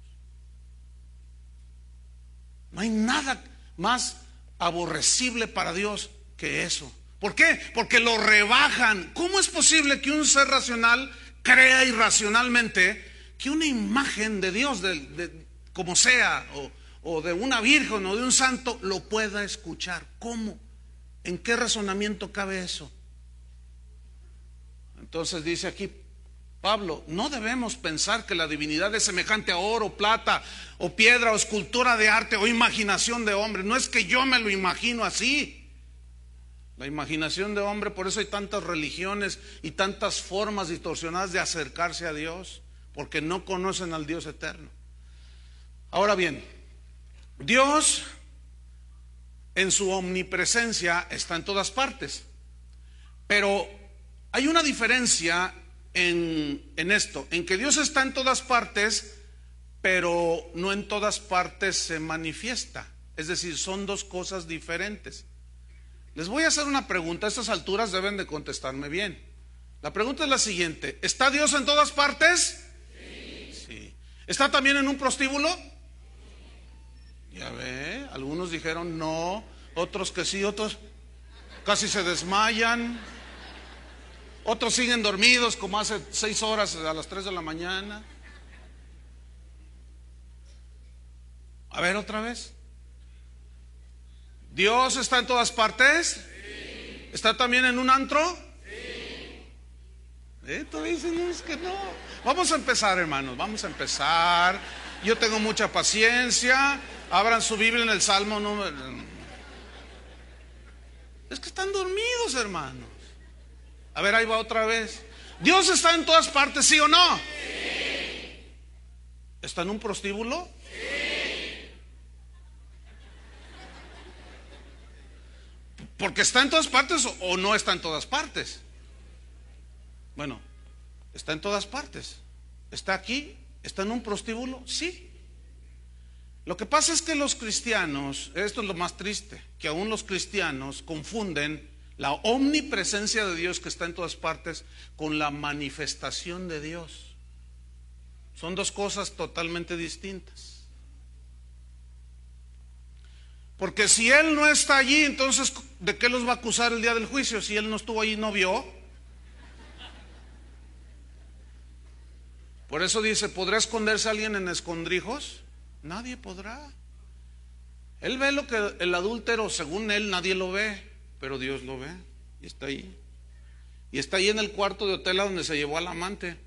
No hay nada más aborrecible para Dios que eso. ¿Por qué? Porque lo rebajan. ¿Cómo es posible que un ser racional crea irracionalmente que una imagen de Dios, de, como sea, o de una virgen o de un santo, lo pueda escuchar? ¿Cómo? ¿En qué razonamiento cabe eso? Entonces dice aquí Pablo, no debemos pensar que la divinidad es semejante a oro, plata o piedra o escultura de arte o imaginación de hombre. No es que yo me lo imagino así. La imaginación de hombre, por eso hay tantas religiones y tantas formas distorsionadas de acercarse a Dios, porque no conocen al Dios eterno. Ahora bien, Dios en su omnipresencia está en todas partes, pero hay una diferencia en, en esto, en que Dios está en todas partes, pero no en todas partes se manifiesta. Es decir, son dos cosas diferentes. Les voy a hacer una pregunta, a estas alturas deben de contestarme bien. La pregunta es la siguiente, ¿está Dios en todas partes? Sí. ¿Está también en un prostíbulo? Ya ve, algunos dijeron no, otros que sí, otros casi se desmayan, otros siguen dormidos como hace seis horas a las tres de la mañana. A ver otra vez. ¿Dios está en todas partes? ¿Está también en un antro? Sí. ¿Eh? dicen, es que no. Vamos a empezar, hermanos, vamos a empezar. Yo tengo mucha paciencia. Abran su Biblia en el Salmo número... Es que están dormidos, hermanos. A ver, ahí va otra vez. ¿Dios está en todas partes, sí o no? Sí. ¿Está en un prostíbulo? Porque está en todas partes o no está en todas partes. Bueno, está en todas partes. ¿Está aquí? ¿Está en un prostíbulo? Sí. Lo que pasa es que los cristianos, esto es lo más triste, que aún los cristianos confunden la omnipresencia de Dios que está en todas partes con la manifestación de Dios. Son dos cosas totalmente distintas. Porque si él no está allí, entonces, ¿de qué los va a acusar el día del juicio? Si él no estuvo allí, no vio. Por eso dice, ¿podrá esconderse alguien en escondrijos? Nadie podrá. Él ve lo que el adúltero, según él, nadie lo ve, pero Dios lo ve y está ahí. Y está ahí en el cuarto de hotel a donde se llevó al amante.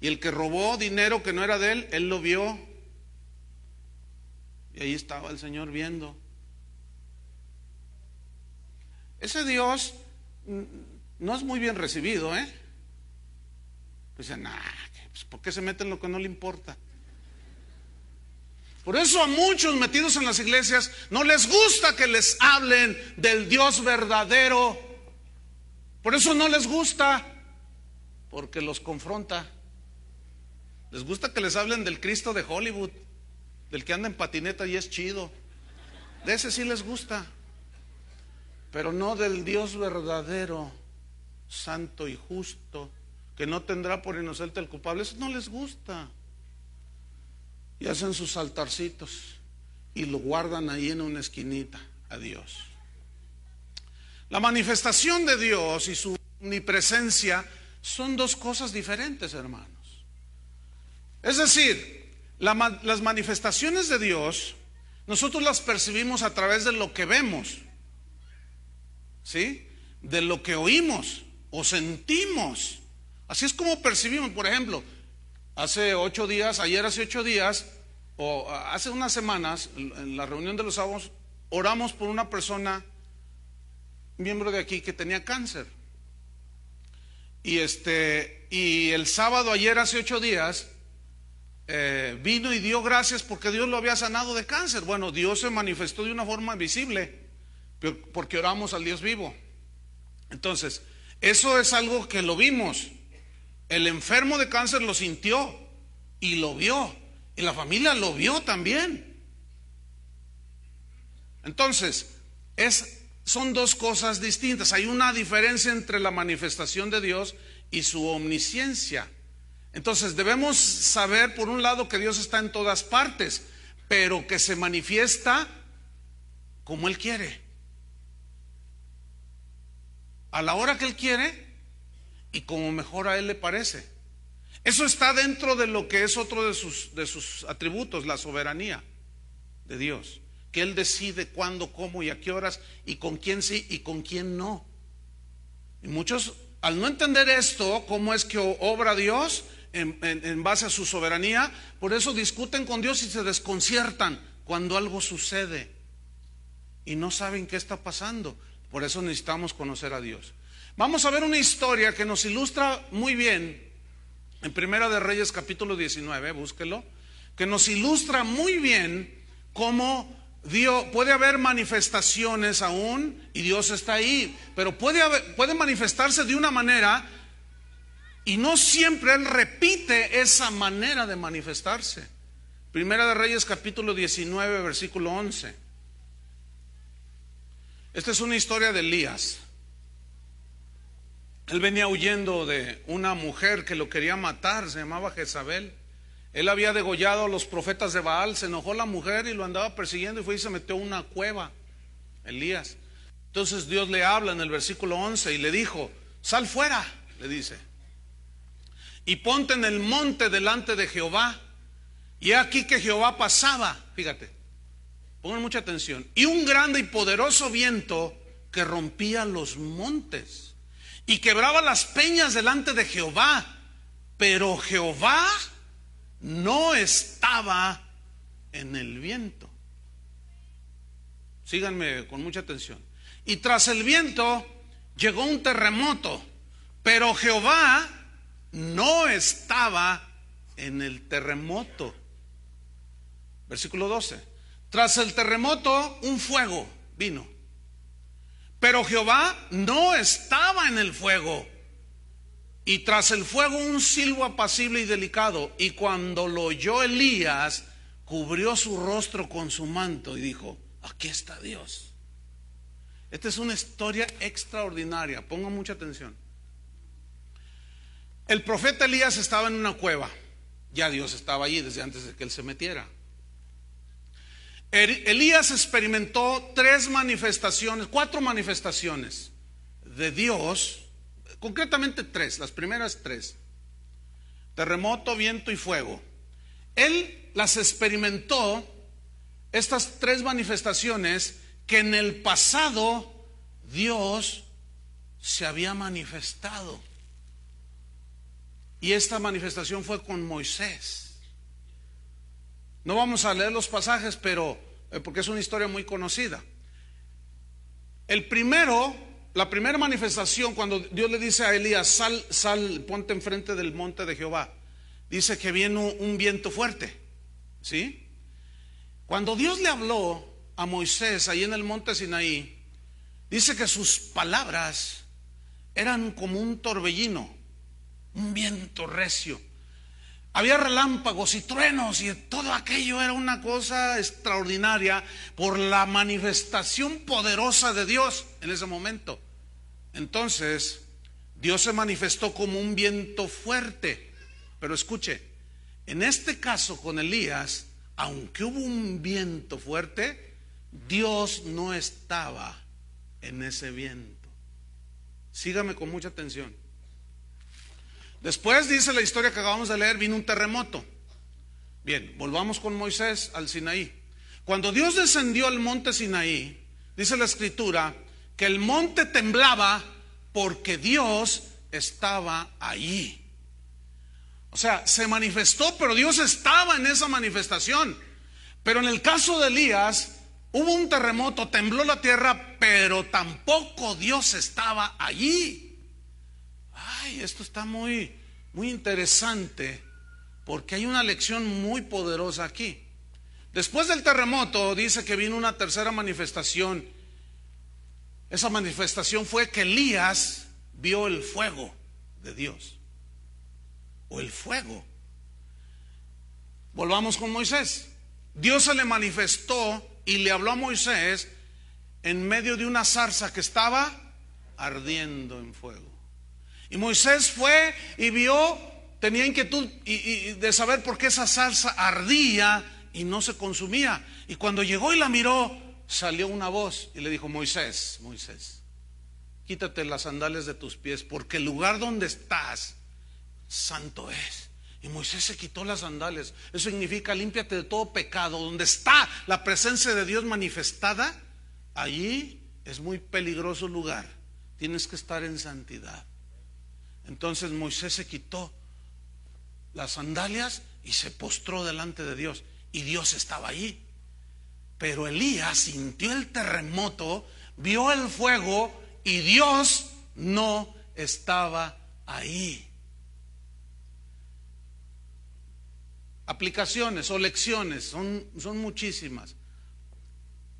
Y el que robó dinero que no era de él, él lo vio y ahí estaba el Señor viendo. Ese Dios no es muy bien recibido, ¿eh? Dicen, pues, ¿por qué se meten en lo que no le importa? Por eso a muchos metidos en las iglesias no les gusta que les hablen del Dios verdadero. Por eso no les gusta, porque los confronta. Les gusta que les hablen del Cristo de Hollywood del que anda en patineta y es chido. De ese sí les gusta, pero no del Dios verdadero, santo y justo, que no tendrá por inocente al culpable. Eso no les gusta. Y hacen sus altarcitos y lo guardan ahí en una esquinita a Dios. La manifestación de Dios y su omnipresencia son dos cosas diferentes, hermanos. Es decir, las manifestaciones de Dios, nosotros las percibimos a través de lo que vemos, ¿sí? De lo que oímos o sentimos. Así es como percibimos, por ejemplo, hace ocho días, ayer hace ocho días, o hace unas semanas, en la reunión de los sábados, oramos por una persona, miembro de aquí, que tenía cáncer. Y este, y el sábado ayer hace ocho días, eh, vino y dio gracias porque Dios lo había sanado de cáncer. Bueno, Dios se manifestó de una forma visible porque oramos al Dios vivo. Entonces, eso es algo que lo vimos. El enfermo de cáncer lo sintió y lo vio. Y la familia lo vio también. Entonces, es, son dos cosas distintas. Hay una diferencia entre la manifestación de Dios y su omnisciencia. Entonces debemos saber, por un lado, que Dios está en todas partes, pero que se manifiesta como Él quiere. A la hora que Él quiere y como mejor a Él le parece. Eso está dentro de lo que es otro de sus, de sus atributos, la soberanía de Dios. Que Él decide cuándo, cómo y a qué horas y con quién sí y con quién no. Y muchos, al no entender esto, cómo es que obra Dios, en, base a su soberanía, por eso discuten con Dios y se desconciertan cuando algo sucede y no saben qué está pasando. Por eso necesitamos conocer a Dios. Vamos a ver una historia que nos ilustra muy bien en Primera de Reyes capítulo 19, búsquelo, que nos ilustra muy bien cómo Dios puede haber manifestaciones aún y Dios está ahí, pero puede, haber, puede manifestarse de una manera y no siempre Él repite esa manera de manifestarse. Primera de Reyes capítulo 19, versículo 11. Esta es una historia de Elías. Él venía huyendo de una mujer que lo quería matar, se llamaba Jezabel. Él había degollado a los profetas de Baal, se enojó la mujer y lo andaba persiguiendo y fue y se metió a una cueva, Elías. Entonces Dios le habla en el versículo 11 y le dijo, sal fuera, le dice y ponte en el monte delante de Jehová. Y aquí que Jehová pasaba, fíjate, pongan mucha atención, y un grande y poderoso viento que rompía los montes y quebraba las peñas delante de Jehová, pero Jehová no estaba en el viento. Síganme con mucha atención. Y tras el viento llegó un terremoto, pero Jehová no estaba en el terremoto. Versículo 12. Tras el terremoto, un fuego vino. Pero Jehová no estaba en el fuego. Y tras el fuego un silbo apacible y delicado. Y cuando lo oyó Elías, cubrió su rostro con su manto y dijo, aquí está Dios. Esta es una historia extraordinaria. Ponga mucha atención. El profeta Elías estaba en una cueva. Ya Dios estaba allí desde antes de que él se metiera. Er, Elías experimentó tres manifestaciones, cuatro manifestaciones de Dios, concretamente tres, las primeras tres. Terremoto, viento y fuego. Él las experimentó, estas tres manifestaciones, que en el pasado Dios se había manifestado. Y esta manifestación fue con Moisés. No vamos a leer los pasajes, pero eh, porque es una historia muy conocida. El primero, la primera manifestación cuando Dios le dice a Elías, sal, sal, ponte enfrente del monte de Jehová. Dice que viene un viento fuerte, ¿sí? Cuando Dios le habló a Moisés ahí en el monte Sinaí, dice que sus palabras eran como un torbellino un viento recio. Había relámpagos y truenos y todo aquello era una cosa extraordinaria por la manifestación poderosa de Dios en ese momento. Entonces, Dios se manifestó como un viento fuerte. Pero escuche, en este caso con Elías, aunque hubo un viento fuerte, Dios no estaba en ese viento. Sígame con mucha atención. Después dice la historia que acabamos de leer, vino un terremoto. Bien, volvamos con Moisés al Sinaí. Cuando Dios descendió al monte Sinaí, dice la escritura que el monte temblaba porque Dios estaba allí. O sea, se manifestó, pero Dios estaba en esa manifestación. Pero en el caso de Elías, hubo un terremoto, tembló la tierra, pero tampoco Dios estaba allí esto está muy, muy interesante porque hay una lección muy poderosa aquí. Después del terremoto dice que vino una tercera manifestación. Esa manifestación fue que Elías vio el fuego de Dios. O el fuego. Volvamos con Moisés. Dios se le manifestó y le habló a Moisés en medio de una zarza que estaba ardiendo en fuego. Y Moisés fue y vio, tenía inquietud y, de saber por qué esa salsa ardía y no se consumía. Y cuando llegó y la miró, salió una voz y le dijo, Moisés, Moisés, quítate las sandalias de tus pies, porque el lugar donde estás, santo es. Y Moisés se quitó las sandales. Eso significa límpiate de todo pecado. Donde está la presencia de Dios manifestada, allí es muy peligroso lugar. Tienes que estar en santidad. Entonces Moisés se quitó las sandalias y se postró delante de Dios. Y Dios estaba ahí Pero Elías sintió el terremoto, vio el fuego y Dios no estaba ahí. Aplicaciones o lecciones, son, son muchísimas.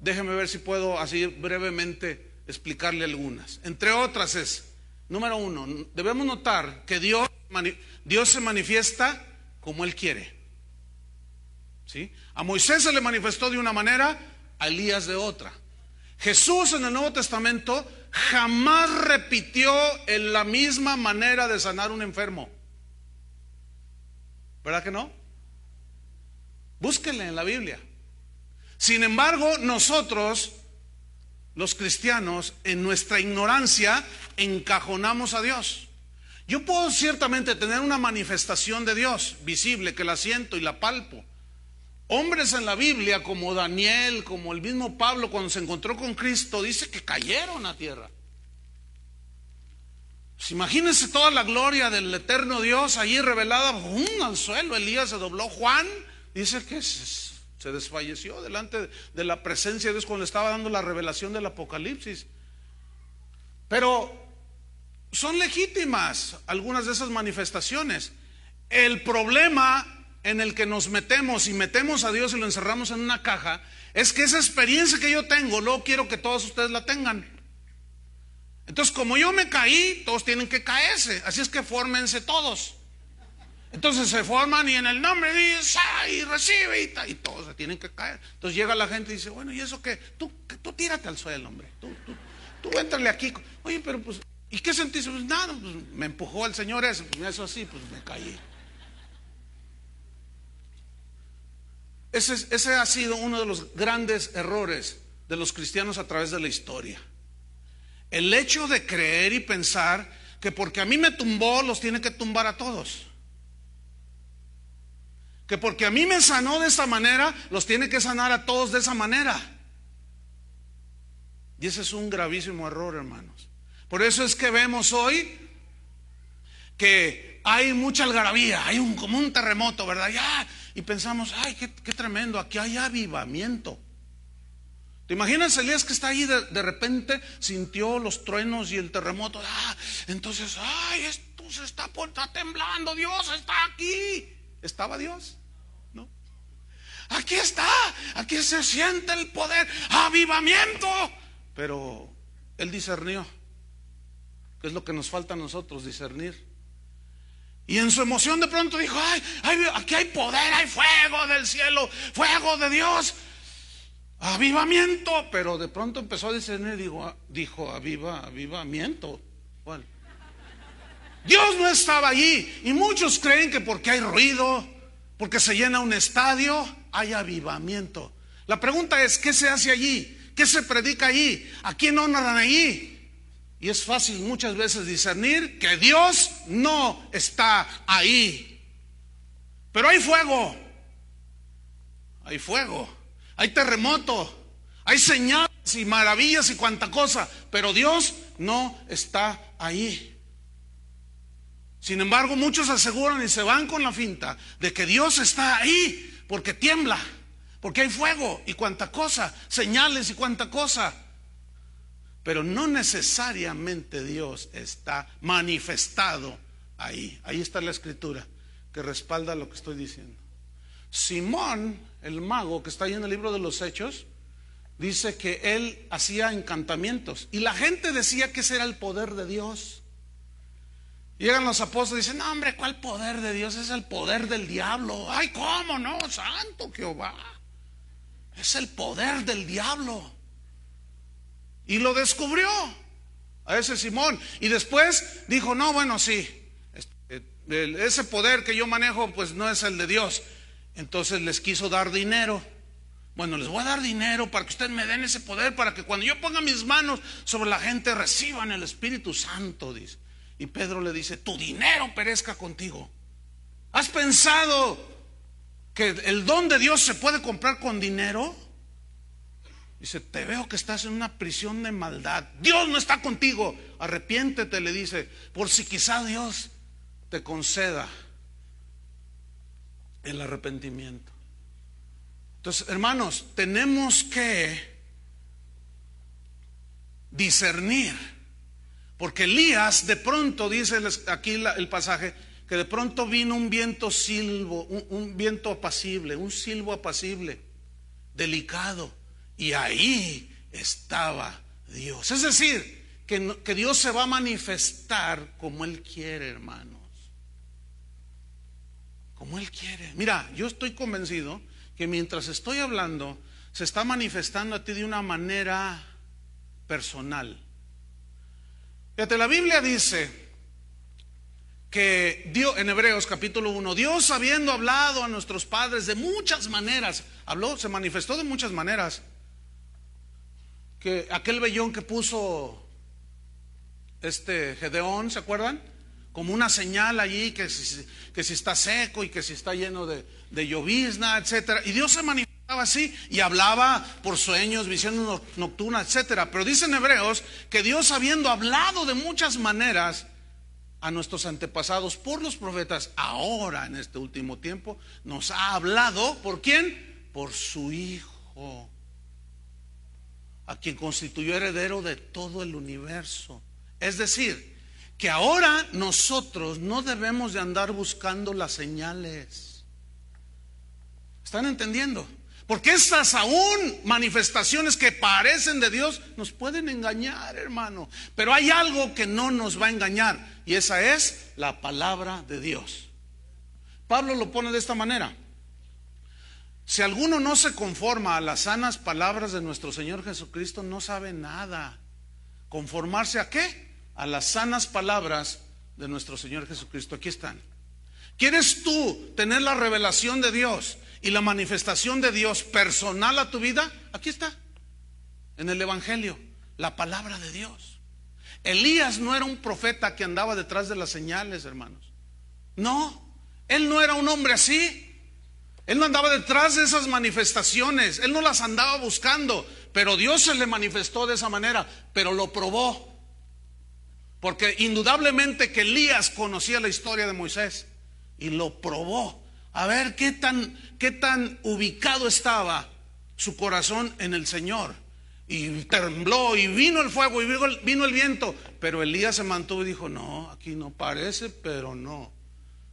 Déjeme ver si puedo así brevemente explicarle algunas. Entre otras es, Número uno, debemos notar que Dios, Dios se manifiesta como Él quiere. ¿Sí? A Moisés se le manifestó de una manera, a Elías de otra. Jesús en el Nuevo Testamento jamás repitió en la misma manera de sanar un enfermo. ¿Verdad que no? Búsquenle en la Biblia. Sin embargo, nosotros los cristianos, en nuestra ignorancia, encajonamos a Dios. Yo puedo ciertamente tener una manifestación de Dios visible, que la siento y la palpo. Hombres en la Biblia como Daniel, como el mismo Pablo cuando se encontró con Cristo, dice que cayeron a tierra. Pues imagínense toda la gloria del eterno Dios allí revelada un al suelo. Elías se dobló. Juan dice que es se desfalleció delante de la presencia de Dios cuando estaba dando la revelación del Apocalipsis. Pero son legítimas algunas de esas manifestaciones. El problema en el que nos metemos y metemos a Dios y lo encerramos en una caja es que esa experiencia que yo tengo, no quiero que todos ustedes la tengan. Entonces, como yo me caí, todos tienen que caerse. Así es que fórmense todos. Entonces se forman y en el nombre dice ay recibe y, y, todos se tienen que caer. Entonces llega la gente y dice, bueno, ¿y eso qué? Tú, tú tírate al suelo, hombre. Tú, tú, tú entrale aquí. Oye, pero pues, ¿y qué sentiste? Pues nada, pues me empujó el Señor pues, eso, eso así, pues me caí. Ese, ese ha sido uno de los grandes errores de los cristianos a través de la historia. El hecho de creer y pensar que porque a mí me tumbó, los tiene que tumbar a todos que porque a mí me sanó de esta manera, los tiene que sanar a todos de esa manera. Y ese es un gravísimo error, hermanos. Por eso es que vemos hoy que hay mucha algarabía, hay un, como un terremoto, ¿verdad? Ya, y pensamos, ay, qué, tremendo, aquí hay avivamiento. ¿Te imaginas Elías que está ahí de, repente sintió los truenos y el terremoto? Ah, entonces, ay, esto se está, está temblando, Dios está aquí. ¿Estaba Dios? No. Aquí está, aquí se siente el poder, avivamiento. Pero Él discernió, que es lo que nos falta a nosotros, discernir. Y en su emoción de pronto dijo, ay, aquí hay poder, hay fuego del cielo, fuego de Dios, avivamiento. Pero de pronto empezó a discernir, dijo, ah, dijo aviva, avivamiento. ¿Cuál? Dios no estaba allí. Y muchos creen que porque hay ruido, porque se llena un estadio, hay avivamiento. La pregunta es, ¿qué se hace allí? ¿Qué se predica allí? ¿A quién honran allí? Y es fácil muchas veces discernir que Dios no está ahí. Pero hay fuego. Hay fuego. Hay terremoto. Hay señales y maravillas y cuanta cosa. Pero Dios no está ahí. Sin embargo, muchos aseguran y se van con la finta de que Dios está ahí porque tiembla, porque hay fuego y cuánta cosa, señales y cuánta cosa. Pero no necesariamente Dios está manifestado ahí. Ahí está la escritura que respalda lo que estoy diciendo. Simón, el mago que está ahí en el libro de los Hechos, dice que él hacía encantamientos y la gente decía que ese era el poder de Dios. Llegan los apóstoles y dicen, no hombre, ¿cuál poder de Dios? Es el poder del diablo. Ay, ¿cómo no? Santo Jehová. Es el poder del diablo. Y lo descubrió a ese Simón. Y después dijo, no, bueno, sí, este, ese poder que yo manejo pues no es el de Dios. Entonces les quiso dar dinero. Bueno, les voy a dar dinero para que ustedes me den ese poder, para que cuando yo ponga mis manos sobre la gente reciban el Espíritu Santo, dice. Y Pedro le dice, tu dinero perezca contigo. ¿Has pensado que el don de Dios se puede comprar con dinero? Dice, te veo que estás en una prisión de maldad. Dios no está contigo. Arrepiéntete, le dice, por si quizá Dios te conceda el arrepentimiento. Entonces, hermanos, tenemos que discernir porque Elías de pronto, dice aquí el pasaje, que de pronto vino un viento silbo, un, viento apacible, un silbo apacible, delicado. Y ahí estaba Dios. Es decir, que, que Dios se va a manifestar como Él quiere, hermanos. Como Él quiere. Mira, yo estoy convencido que mientras estoy hablando, se está manifestando a ti de una manera personal. Fíjate, la Biblia dice que Dios, en Hebreos capítulo 1, Dios habiendo hablado a nuestros padres de muchas maneras, habló, se manifestó de muchas maneras, que aquel vellón que puso este Gedeón, ¿se acuerdan? Como una señal allí que si, que si está seco y que si está lleno de, llovizna, etcétera. Y Dios se manifestó. Estaba así y hablaba por sueños, visiones nocturnas, etcétera. Pero dicen hebreos que Dios, habiendo hablado de muchas maneras a nuestros antepasados por los profetas, ahora en este último tiempo nos ha hablado por quién? Por su Hijo, a quien constituyó heredero de todo el universo. Es decir, que ahora nosotros no debemos de andar buscando las señales. ¿Están entendiendo? Porque estas aún manifestaciones que parecen de Dios nos pueden engañar, hermano. Pero hay algo que no nos va a engañar y esa es la palabra de Dios. Pablo lo pone de esta manera. Si alguno no se conforma a las sanas palabras de nuestro Señor Jesucristo, no sabe nada. ¿Conformarse a qué? A las sanas palabras de nuestro Señor Jesucristo. Aquí están. ¿Quieres tú tener la revelación de Dios? y la manifestación de Dios personal a tu vida, aquí está, en el Evangelio, la palabra de Dios. Elías no era un profeta que andaba detrás de las señales, hermanos. No, él no era un hombre así. Él no andaba detrás de esas manifestaciones, él no las andaba buscando, pero Dios se le manifestó de esa manera, pero lo probó. Porque indudablemente que Elías conocía la historia de Moisés y lo probó. A ver qué tan qué tan ubicado estaba su corazón en el Señor. Y tembló y vino el fuego y vino el, viento. Pero Elías se mantuvo y dijo, no, aquí no parece, pero no.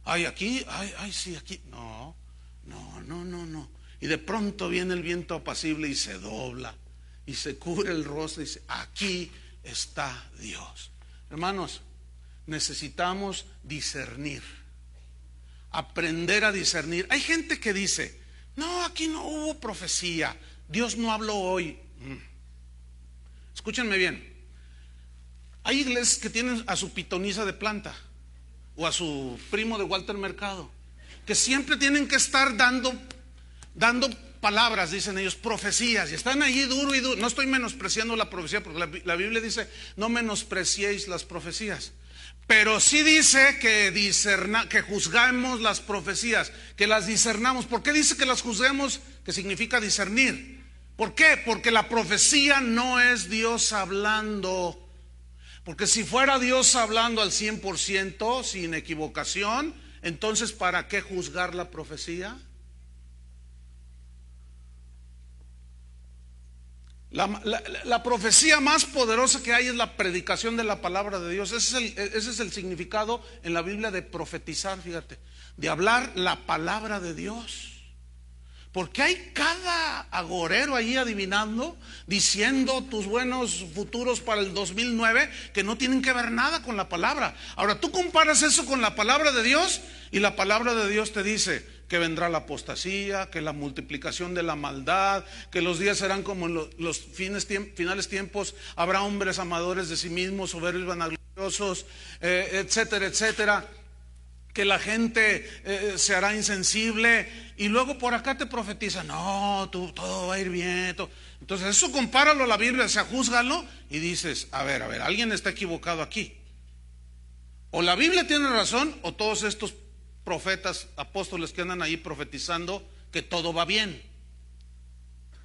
Ay, aquí, ay, ay, sí, aquí. No, no, no, no, no. Y de pronto viene el viento apacible y se dobla y se cubre el rostro y dice, aquí está Dios. Hermanos, necesitamos discernir aprender a discernir. Hay gente que dice, no, aquí no hubo profecía, Dios no habló hoy. Mm. Escúchenme bien, hay iglesias que tienen a su pitoniza de planta o a su primo de Walter Mercado, que siempre tienen que estar dando, dando palabras, dicen ellos, profecías, y están allí duro y duro. No estoy menospreciando la profecía, porque la Biblia dice, no menospreciéis las profecías. Pero sí dice que, que juzgamos las profecías, que las discernamos. ¿Por qué dice que las juzguemos? Que significa discernir. ¿Por qué? Porque la profecía no es Dios hablando. Porque si fuera Dios hablando al 100%, sin equivocación, entonces ¿para qué juzgar la profecía? La, profecía más poderosa que hay es la predicación de la palabra de Dios. Ese es, el, e, ese es el significado en la Biblia de profetizar, fíjate, de hablar la palabra de Dios. Porque hay cada agorero ahí adivinando, diciendo tus buenos futuros para el 2009 que no tienen que ver nada con la palabra. Ahora tú comparas eso con la palabra de Dios y la palabra de Dios te dice, que vendrá la apostasía, que la multiplicación de la maldad, que los días serán como los, fines, finales tiempos, habrá hombres amadores de sí mismos, soberbios, vanagloriosos, eh, etcétera, etcétera, que la gente eh, eh, se hará insensible y luego por acá te profetiza, no, todo va a ir bien. Entonces eso compáralo a la Biblia, o sea, júzgalo y dices, a ver, a ver, alguien está equivocado aquí. O la Biblia tiene razón o todos estos profetas, apóstoles que andan ahí profetizando que todo va bien.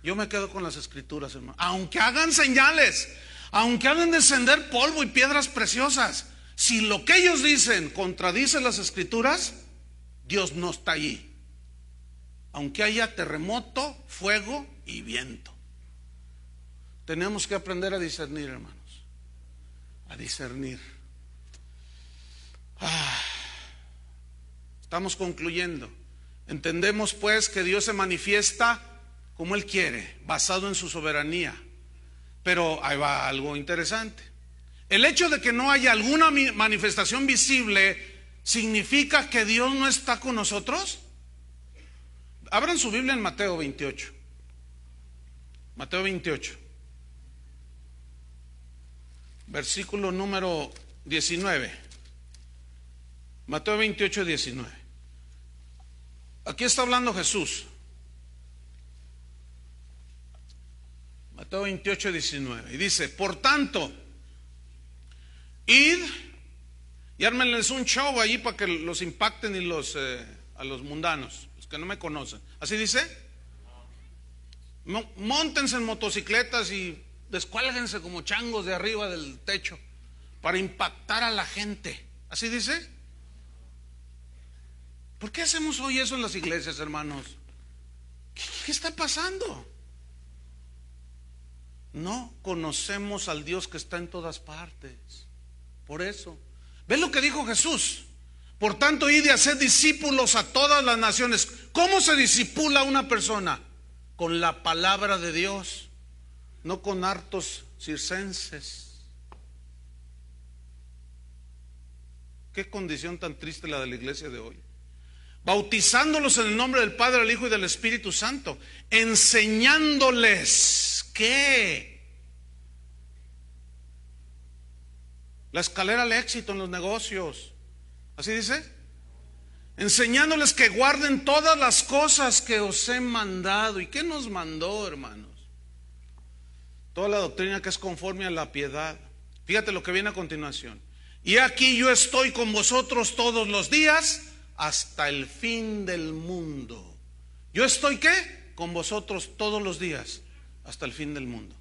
Yo me quedo con las escrituras, hermano. Aunque hagan señales, aunque hagan descender polvo y piedras preciosas, si lo que ellos dicen contradice las escrituras, Dios no está allí. Aunque haya terremoto, fuego y viento. Tenemos que aprender a discernir, hermanos. A discernir. Ah. Estamos concluyendo. Entendemos pues que Dios se manifiesta como Él quiere, basado en su soberanía. Pero ahí va algo interesante. El hecho de que no haya alguna manifestación visible significa que Dios no está con nosotros. Abran su Biblia en Mateo 28. Mateo 28. Versículo número 19. Mateo 28, 19. Aquí está hablando Jesús. Mateo 28, 19. Y dice, por tanto, id y ármenles un show allí para que los impacten y los eh, a los mundanos, los que no me conocen. ¿Así dice? Montense en motocicletas y descuálguense como changos de arriba del techo para impactar a la gente. ¿Así dice? ¿Por qué hacemos hoy eso en las iglesias, hermanos? ¿Qué, está pasando? No conocemos al Dios que está en todas partes. Por eso. Ve lo que dijo Jesús. Por tanto, id y hacer discípulos a todas las naciones. ¿Cómo se disipula una persona? Con la palabra de Dios, no con hartos circenses. Qué condición tan triste la de la iglesia de hoy bautizándolos en el nombre del Padre, del Hijo y del Espíritu Santo, enseñándoles que la escalera al éxito en los negocios, así dice, enseñándoles que guarden todas las cosas que os he mandado. ¿Y que nos mandó, hermanos? Toda la doctrina que es conforme a la piedad. Fíjate lo que viene a continuación. Y aquí yo estoy con vosotros todos los días hasta el fin del mundo. ¿Yo estoy qué? Con vosotros todos los días, hasta el fin del mundo.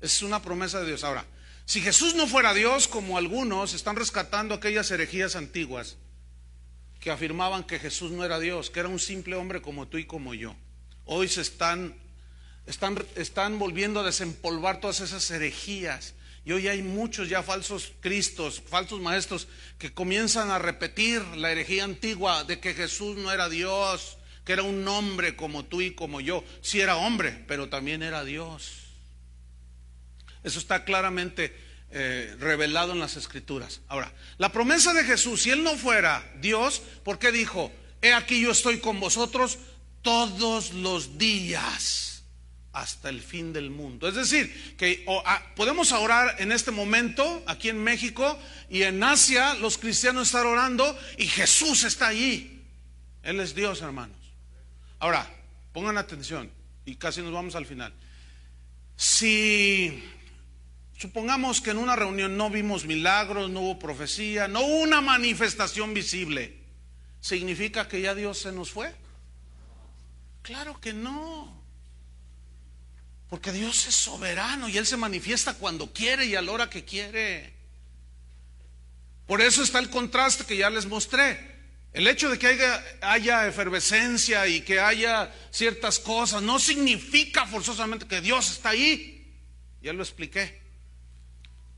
Es una promesa de Dios. Ahora, si Jesús no fuera Dios, como algunos están rescatando aquellas herejías antiguas que afirmaban que Jesús no era Dios, que era un simple hombre como tú y como yo, hoy se están, están, están volviendo a desempolvar todas esas herejías y hoy hay muchos ya falsos cristos, falsos maestros, que comienzan a repetir la herejía antigua de que Jesús no era Dios, que era un hombre como tú y como yo. si era hombre, pero también era Dios. Eso está claramente eh, revelado en las escrituras. Ahora, la promesa de Jesús, si él no fuera Dios, ¿por qué dijo, he aquí yo estoy con vosotros todos los días? hasta el fin del mundo. Es decir, que ah, podemos orar en este momento aquí en México y en Asia los cristianos están orando y Jesús está allí. Él es Dios, hermanos. Ahora, pongan atención y casi nos vamos al final. Si supongamos que en una reunión no vimos milagros, no hubo profecía, no hubo una manifestación visible, ¿significa que ya Dios se nos fue? Claro que no. Porque Dios es soberano y Él se manifiesta cuando quiere y a la hora que quiere. Por eso está el contraste que ya les mostré. El hecho de que haya, efervescencia y que haya ciertas cosas no significa forzosamente que Dios está ahí. Ya lo expliqué.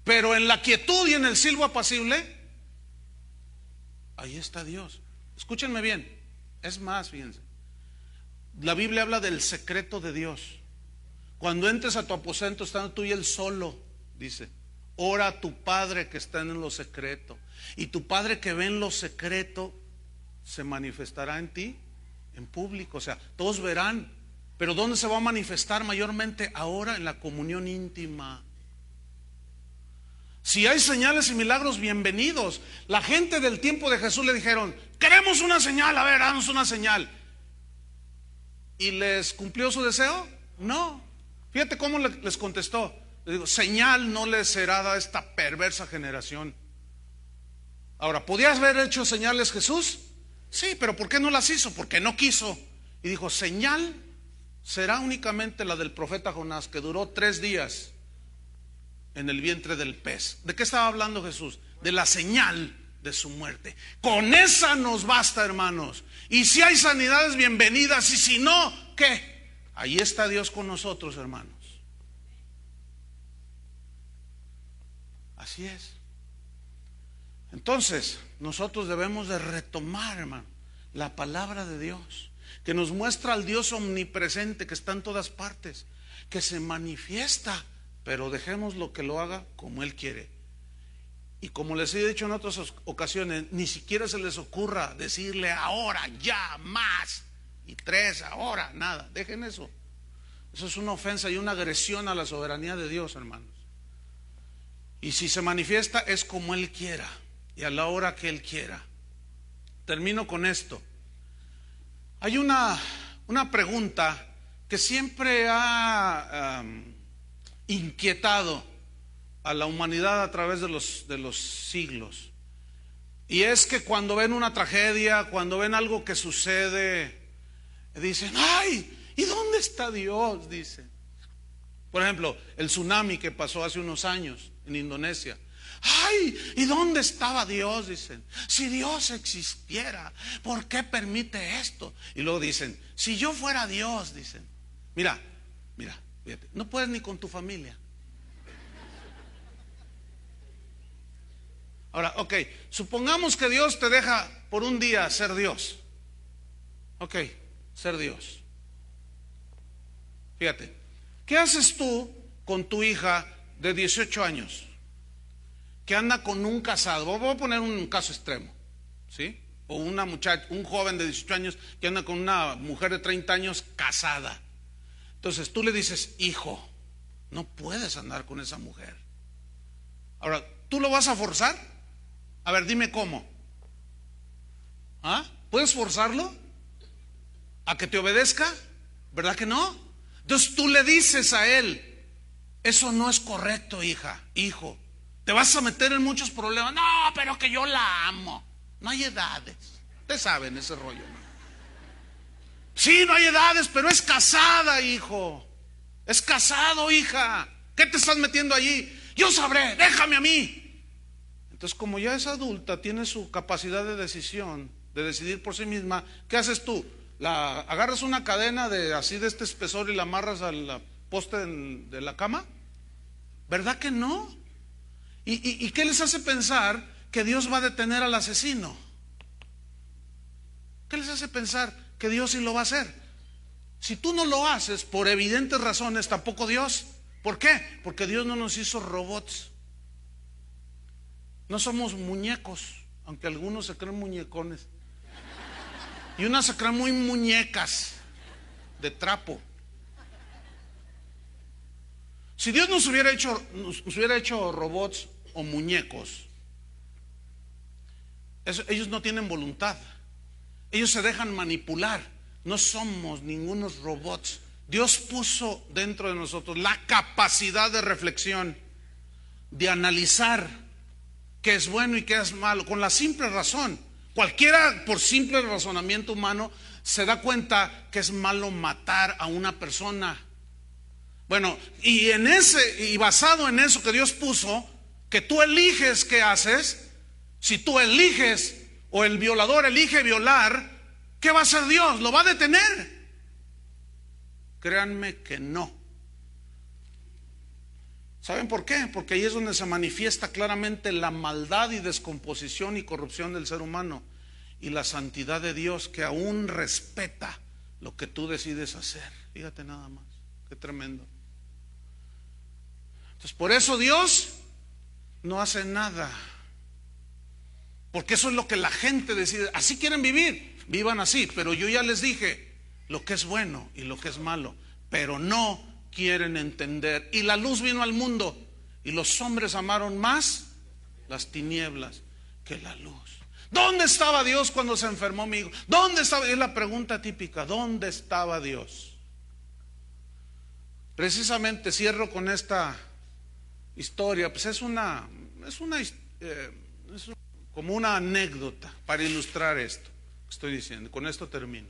Pero en la quietud y en el silbo apacible, ahí está Dios. Escúchenme bien. Es más, fíjense. La Biblia habla del secreto de Dios. Cuando entres a tu aposento, estando tú y él solo, dice, ora a tu Padre que está en lo secreto. Y tu Padre que ve en lo secreto, se manifestará en ti, en público. O sea, todos verán. Pero ¿dónde se va a manifestar mayormente? Ahora en la comunión íntima. Si hay señales y milagros, bienvenidos. La gente del tiempo de Jesús le dijeron, queremos una señal, a ver, danos una señal. ¿Y les cumplió su deseo? No. Fíjate cómo les contestó. Le digo, señal no les será dada a esta perversa generación. Ahora, ¿podías haber hecho señales Jesús? Sí, pero ¿por qué no las hizo? Porque no quiso. Y dijo, señal será únicamente la del profeta Jonás, que duró tres días en el vientre del pez. ¿De qué estaba hablando Jesús? De la señal de su muerte. Con esa nos basta, hermanos. Y si hay sanidades, bienvenidas. Y si no, ¿qué? Ahí está Dios con nosotros, hermanos. Así es. Entonces, nosotros debemos de retomar, hermano, la palabra de Dios, que nos muestra al Dios omnipresente que está en todas partes, que se manifiesta, pero dejemos lo que lo haga como Él quiere. Y como les he dicho en otras ocasiones, ni siquiera se les ocurra decirle ahora, ya, más, y tres ahora, nada, dejen eso. Eso es una ofensa y una agresión a la soberanía de Dios, hermanos. Y si se manifiesta es como Él quiera y a la hora que Él quiera. Termino con esto. Hay una, una pregunta que siempre ha inquietado a la humanidad a través de los, de los siglos. Y es que cuando ven una tragedia, cuando ven algo que sucede, dicen, ay, ¿y dónde está Dios? Dicen. Por ejemplo, el tsunami que pasó hace unos años en Indonesia. Ay, ¿y dónde estaba Dios? Dicen, si Dios existiera, ¿por qué permite esto? Y luego dicen, si yo fuera Dios, dicen, mira, mira, fíjate, no puedes ni con tu familia. Ahora, ok, supongamos que Dios te deja por un día ser Dios. Ok, ser Dios. Fíjate, ¿qué haces tú con tu hija de 18 años que anda con un casado? Voy a poner un caso extremo, ¿sí? O una muchacha, un joven de 18 años que anda con una mujer de 30 años casada. Entonces tú le dices, hijo, no puedes andar con esa mujer. Ahora, ¿tú lo vas a forzar? A ver, dime cómo. ¿Ah? ¿Puedes forzarlo? a que te obedezca? ¿Verdad que no? Entonces tú le dices a él, eso no es correcto, hija, hijo. Te vas a meter en muchos problemas. No, pero que yo la amo. No hay edades. Ustedes saben ese rollo. ¿no? Sí, no hay edades, pero es casada, hijo. Es casado, hija. ¿Qué te estás metiendo allí? Yo sabré, déjame a mí. Entonces, como ya es adulta, tiene su capacidad de decisión, de decidir por sí misma, ¿qué haces tú? La, agarras una cadena de así de este espesor y la amarras al poste de la cama. ¿Verdad que no? ¿Y, y, qué les hace pensar que Dios va a detener al asesino? ¿Qué les hace pensar que Dios sí lo va a hacer? Si tú no lo haces por evidentes razones, tampoco Dios. ¿Por qué? Porque Dios no nos hizo robots. No somos muñecos, aunque algunos se creen muñecones. Y una sacra muy muñecas de trapo. Si Dios nos hubiera hecho, hubiera hecho robots o muñecos, ellos no tienen voluntad. Ellos se dejan manipular. No somos ningunos robots. Dios puso dentro de nosotros la capacidad de reflexión, de analizar qué es bueno y qué es malo, con la simple razón Cualquiera, por simple razonamiento humano, se da cuenta que es malo matar a una persona. Bueno, y en ese, y basado en eso que Dios puso, que tú eliges qué haces, si tú eliges o el violador elige violar, ¿qué va a hacer Dios? ¿Lo va a detener? Créanme que no. ¿Saben por qué? Porque ahí es donde se manifiesta claramente la maldad y descomposición y corrupción del ser humano y la santidad de Dios que aún respeta lo que tú decides hacer. Fíjate nada más, qué tremendo. Entonces, por eso Dios no hace nada. Porque eso es lo que la gente decide. Así quieren vivir, vivan así. Pero yo ya les dije lo que es bueno y lo que es malo. Pero no quieren entender. Y la luz vino al mundo y los hombres amaron más las tinieblas que la luz. ¿Dónde estaba Dios cuando se enfermó mi hijo? ¿Dónde estaba? Es la pregunta típica, ¿dónde estaba Dios? Precisamente cierro con esta historia, pues es una, es una, eh, como una anécdota para ilustrar esto que estoy diciendo. Con esto termino.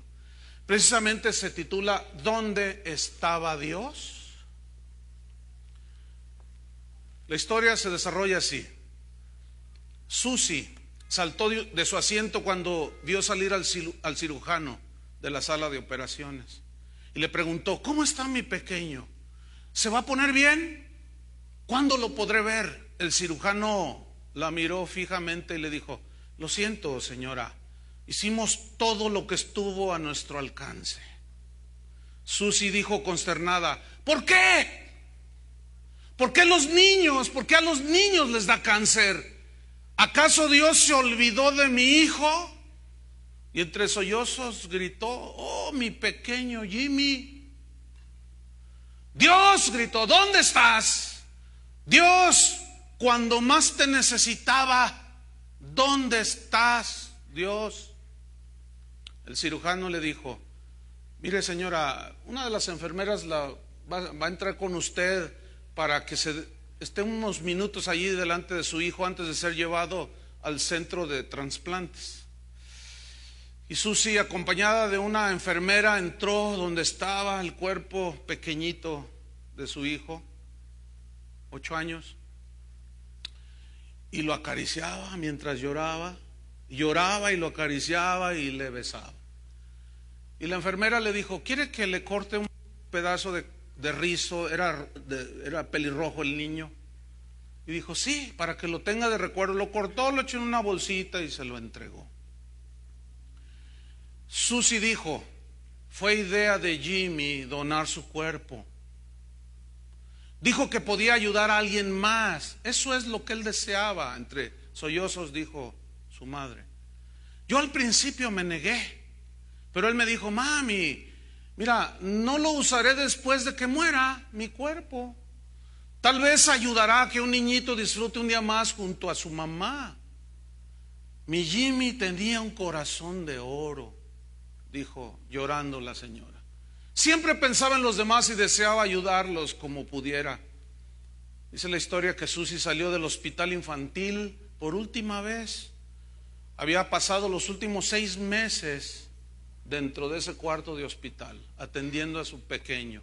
Precisamente se titula ¿Dónde estaba Dios? La historia se desarrolla así. Susi saltó de su asiento cuando vio salir al cirujano de la sala de operaciones y le preguntó, ¿cómo está mi pequeño? ¿Se va a poner bien? ¿Cuándo lo podré ver? El cirujano la miró fijamente y le dijo, lo siento, señora, Hicimos todo lo que estuvo a nuestro alcance. Susi dijo consternada, ¿por qué? ¿Por qué los niños? ¿Por qué a los niños les da cáncer? ¿Acaso Dios se olvidó de mi hijo? Y entre sollozos gritó, oh, mi pequeño Jimmy. Dios gritó, ¿dónde estás? Dios, cuando más te necesitaba, ¿dónde estás, Dios? El cirujano le dijo, mire señora, una de las enfermeras va, a entrar con usted para que esté unos minutos allí delante de su hijo antes de ser llevado al centro de trasplantes. Y Susi, acompañada de una enfermera, entró donde estaba el cuerpo pequeñito de su hijo, ocho años, y lo acariciaba mientras lloraba, lloraba y lo acariciaba y le besaba. Y la enfermera le dijo, ¿quiere que le corte un pedazo de, rizo? Era, era pelirrojo el niño. Y dijo, sí, para que lo tenga de recuerdo. Lo cortó, lo echó en una bolsita y se lo entregó. Susi dijo, fue idea de Jimmy donar su cuerpo. Dijo que podía ayudar a alguien más. Eso es lo que él deseaba. Entre sollozos dijo su madre. Yo al principio me negué. Pero él me dijo, mami, mira, no lo usaré después de que muera mi cuerpo. Tal vez ayudará a que un niñito disfrute un día más junto a su mamá. Mi Jimmy tenía un corazón de oro, dijo llorando la señora. Siempre pensaba en los demás y deseaba ayudarlos como pudiera. Dice la historia que Susy salió del hospital infantil por última vez. Había pasado los últimos seis meses dentro de ese cuarto de hospital, atendiendo a su pequeño.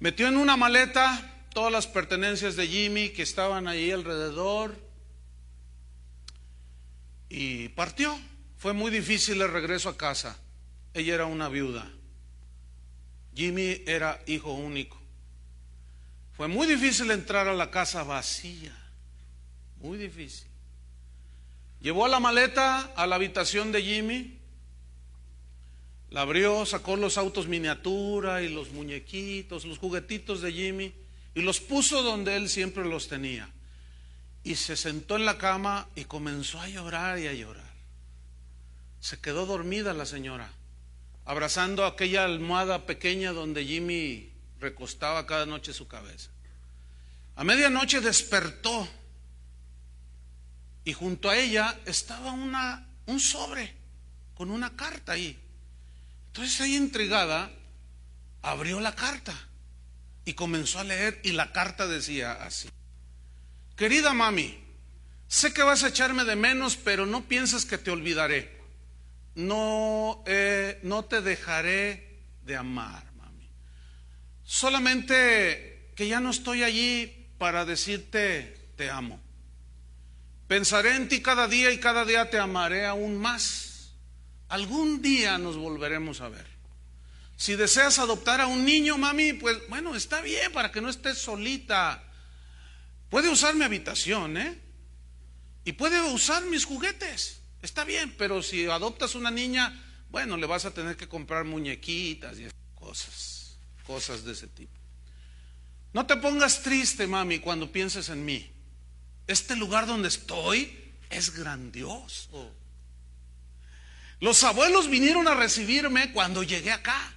Metió en una maleta todas las pertenencias de Jimmy que estaban ahí alrededor y partió. Fue muy difícil el regreso a casa. Ella era una viuda. Jimmy era hijo único. Fue muy difícil entrar a la casa vacía. Muy difícil. Llevó la maleta a la habitación de Jimmy la abrió, sacó los autos miniatura y los muñequitos, los juguetitos de Jimmy y los puso donde él siempre los tenía. Y se sentó en la cama y comenzó a llorar y a llorar. Se quedó dormida la señora, abrazando aquella almohada pequeña donde Jimmy recostaba cada noche su cabeza. A medianoche despertó y junto a ella estaba una, un sobre con una carta ahí. Entonces ahí intrigada abrió la carta y comenzó a leer y la carta decía así. Querida mami, sé que vas a echarme de menos, pero no piensas que te olvidaré. No, eh, no te dejaré de amar, mami. Solamente que ya no estoy allí para decirte te amo. Pensaré en ti cada día y cada día te amaré aún más. Algún día nos volveremos a ver. Si deseas adoptar a un niño, mami, pues bueno, está bien para que no estés solita. Puede usar mi habitación, ¿eh? Y puede usar mis juguetes. Está bien, pero si adoptas una niña, bueno, le vas a tener que comprar muñequitas y cosas, cosas de ese tipo. No te pongas triste, mami, cuando pienses en mí. Este lugar donde estoy es grandioso. Los abuelos vinieron a recibirme cuando llegué acá.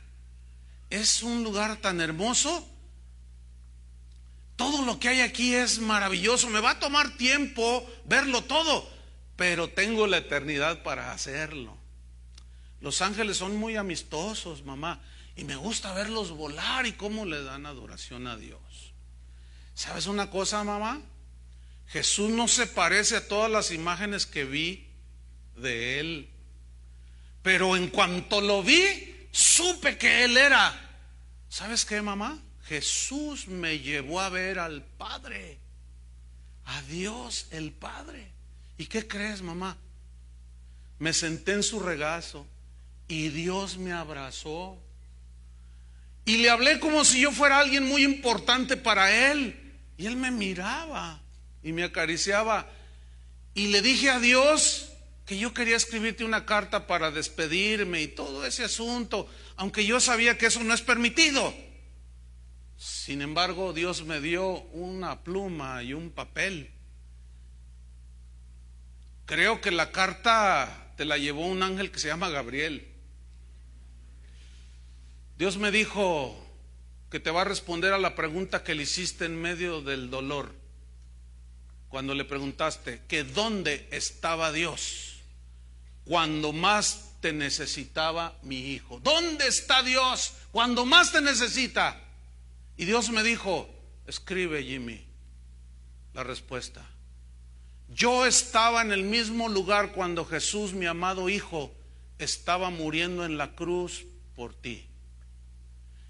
Es un lugar tan hermoso. Todo lo que hay aquí es maravilloso. Me va a tomar tiempo verlo todo, pero tengo la eternidad para hacerlo. Los ángeles son muy amistosos, mamá, y me gusta verlos volar y cómo le dan adoración a Dios. ¿Sabes una cosa, mamá? Jesús no se parece a todas las imágenes que vi de él. Pero en cuanto lo vi, supe que Él era. ¿Sabes qué, mamá? Jesús me llevó a ver al Padre, a Dios el Padre. ¿Y qué crees, mamá? Me senté en su regazo y Dios me abrazó. Y le hablé como si yo fuera alguien muy importante para Él. Y Él me miraba y me acariciaba. Y le dije a Dios, que yo quería escribirte una carta para despedirme y todo ese asunto, aunque yo sabía que eso no es permitido. Sin embargo, Dios me dio una pluma y un papel. Creo que la carta te la llevó un ángel que se llama Gabriel. Dios me dijo que te va a responder a la pregunta que le hiciste en medio del dolor, cuando le preguntaste que dónde estaba Dios cuando más te necesitaba mi hijo. ¿Dónde está Dios cuando más te necesita? Y Dios me dijo, escribe Jimmy la respuesta. Yo estaba en el mismo lugar cuando Jesús, mi amado hijo, estaba muriendo en la cruz por ti.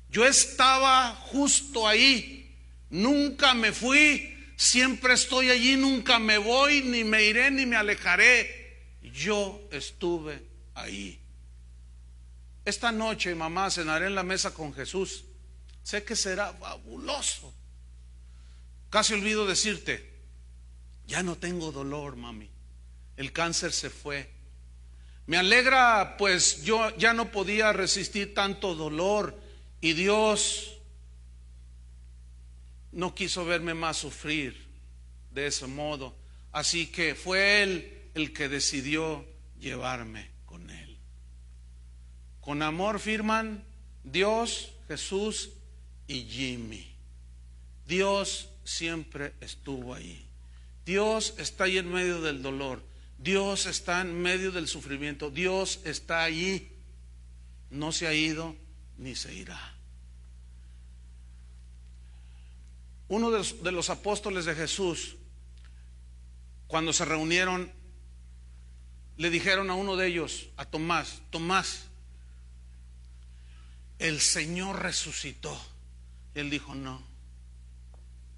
Yo estaba justo ahí, nunca me fui, siempre estoy allí, nunca me voy, ni me iré, ni me alejaré yo estuve ahí. Esta noche, mamá, cenaré en la mesa con Jesús. Sé que será fabuloso. Casi olvido decirte, ya no tengo dolor, mami. El cáncer se fue. Me alegra, pues yo ya no podía resistir tanto dolor y Dios no quiso verme más sufrir de ese modo. Así que fue Él el que decidió llevarme con Él. Con amor firman Dios, Jesús y Jimmy. Dios siempre estuvo ahí. Dios está ahí en medio del dolor. Dios está en medio del sufrimiento. Dios está allí. No se ha ido ni se irá. Uno de los, de los apóstoles de Jesús, cuando se reunieron le dijeron a uno de ellos, a Tomás, Tomás, el Señor resucitó. Él dijo, no,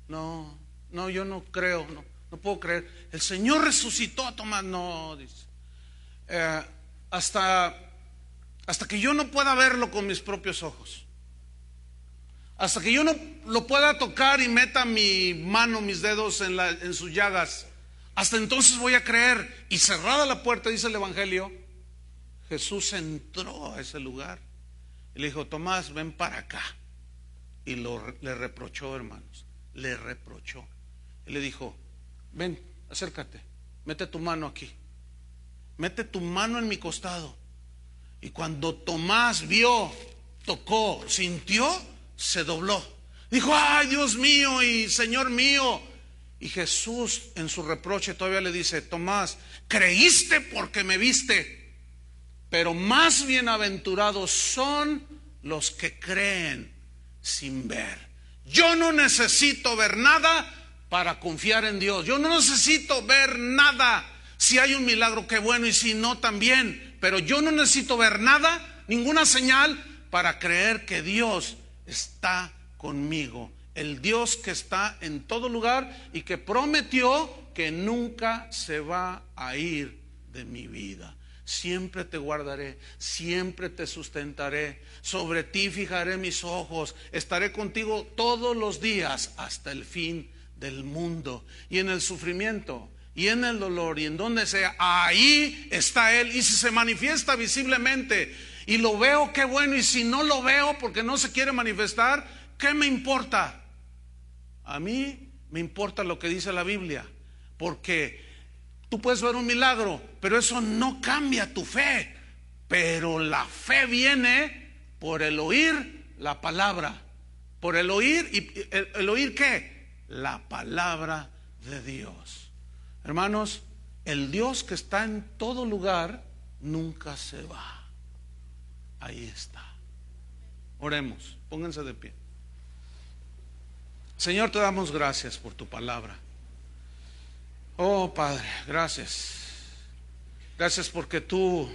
no, no, yo no creo, no, no puedo creer. El Señor resucitó a Tomás, no, dice. Eh, hasta, hasta que yo no pueda verlo con mis propios ojos. Hasta que yo no lo pueda tocar y meta mi mano, mis dedos en, en sus llagas hasta entonces voy a creer. Y cerrada la puerta, dice el Evangelio, Jesús entró a ese lugar y le dijo, Tomás, ven para acá. Y le reprochó, hermanos, le reprochó. Y le dijo, ven, acércate, mete tu mano aquí, mete tu mano en mi costado. Y cuando Tomás vio, tocó, sintió, se dobló. Dijo, ay Dios mío y Señor mío, y Jesús en su reproche todavía le dice, Tomás, creíste porque me viste, pero más bienaventurados son los que creen sin ver. Yo no necesito ver nada para confiar en Dios. Yo no necesito ver nada. Si hay un milagro, qué bueno, y si no, también. Pero yo no necesito ver nada, ninguna señal, para creer que Dios está conmigo el Dios que está en todo lugar y que prometió que nunca se va a ir de mi vida. Siempre te guardaré, siempre te sustentaré, sobre ti fijaré mis ojos, estaré contigo todos los días hasta el fin del mundo. Y en el sufrimiento, y en el dolor, y en donde sea, ahí está Él. Y si se manifiesta visiblemente, y lo veo, qué bueno, y si no lo veo porque no se quiere manifestar, ¿qué me importa? A mí me importa lo que dice la Biblia, porque tú puedes ver un milagro, pero eso no cambia tu fe. Pero la fe viene por el oír la palabra. Por el oír, y el, oír qué? La palabra de Dios. Hermanos, el Dios que está en todo lugar nunca se va. Ahí está. Oremos, pónganse de pie. Señor, te damos gracias por tu palabra. Oh Padre, gracias. Gracias porque tú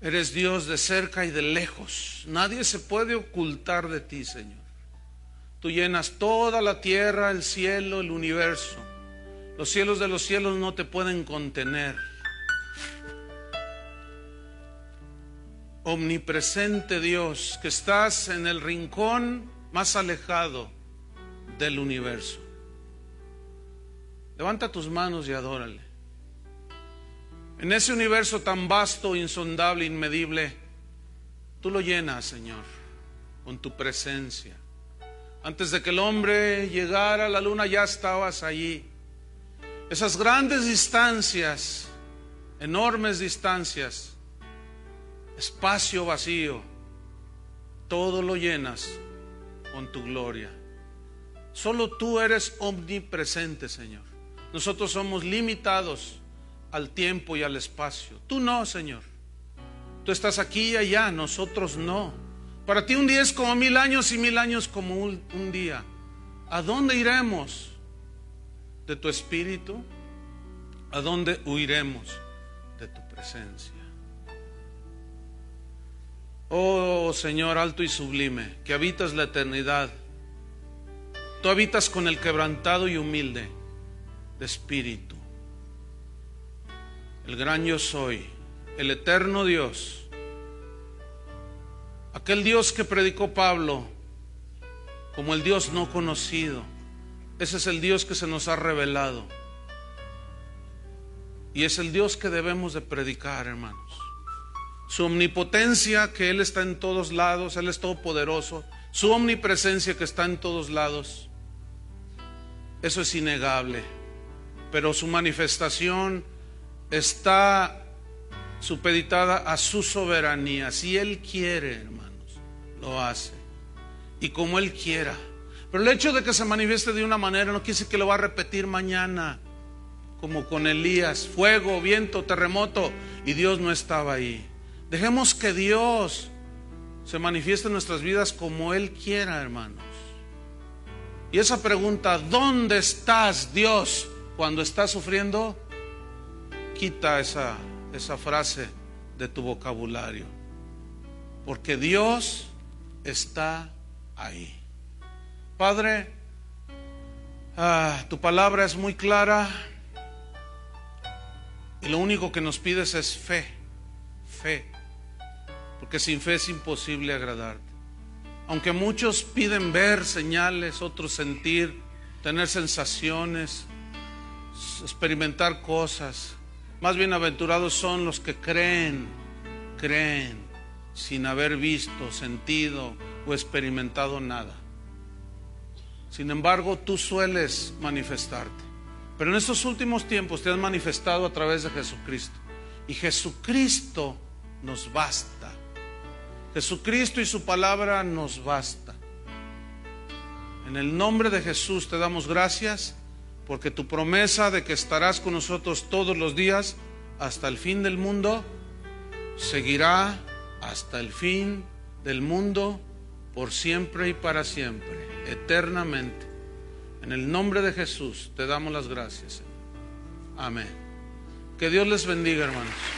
eres Dios de cerca y de lejos. Nadie se puede ocultar de ti, Señor. Tú llenas toda la tierra, el cielo, el universo. Los cielos de los cielos no te pueden contener. Omnipresente Dios, que estás en el rincón más alejado del universo. Levanta tus manos y adórale. En ese universo tan vasto, insondable, inmedible, tú lo llenas, Señor, con tu presencia. Antes de que el hombre llegara a la luna ya estabas allí. Esas grandes distancias, enormes distancias, espacio vacío, todo lo llenas con tu gloria. Solo tú eres omnipresente, Señor. Nosotros somos limitados al tiempo y al espacio. Tú no, Señor. Tú estás aquí y allá, nosotros no. Para ti un día es como mil años y mil años como un, un día. ¿A dónde iremos? ¿De tu espíritu? ¿A dónde huiremos de tu presencia? Oh Señor alto y sublime, que habitas la eternidad Tú habitas con el quebrantado y humilde de espíritu. El gran yo soy, el eterno Dios. Aquel Dios que predicó Pablo como el Dios no conocido. Ese es el Dios que se nos ha revelado. Y es el Dios que debemos de predicar, hermanos. Su omnipotencia, que Él está en todos lados, Él es todopoderoso. Su omnipresencia, que está en todos lados eso es innegable. Pero su manifestación está supeditada a su soberanía. Si Él quiere, hermanos, lo hace. Y como Él quiera. Pero el hecho de que se manifieste de una manera no quiere decir que lo va a repetir mañana, como con Elías, fuego, viento, terremoto, y Dios no estaba ahí. Dejemos que Dios se manifieste en nuestras vidas como Él quiera, hermanos y esa pregunta, ¿dónde estás Dios cuando estás sufriendo? Quita esa, esa frase de tu vocabulario. Porque Dios está ahí. Padre, ah, tu palabra es muy clara y lo único que nos pides es fe, fe, porque sin fe es imposible agradarte. Aunque muchos piden ver señales, otros sentir, tener sensaciones, experimentar cosas. Más bienaventurados son los que creen, creen sin haber visto, sentido o experimentado nada. Sin embargo, tú sueles manifestarte. Pero en estos últimos tiempos te has manifestado a través de Jesucristo. Y Jesucristo nos basta Jesucristo y su palabra nos basta. En el nombre de Jesús te damos gracias porque tu promesa de que estarás con nosotros todos los días hasta el fin del mundo seguirá hasta el fin del mundo por siempre y para siempre, eternamente. En el nombre de Jesús te damos las gracias. Amén. Que Dios les bendiga, hermanos.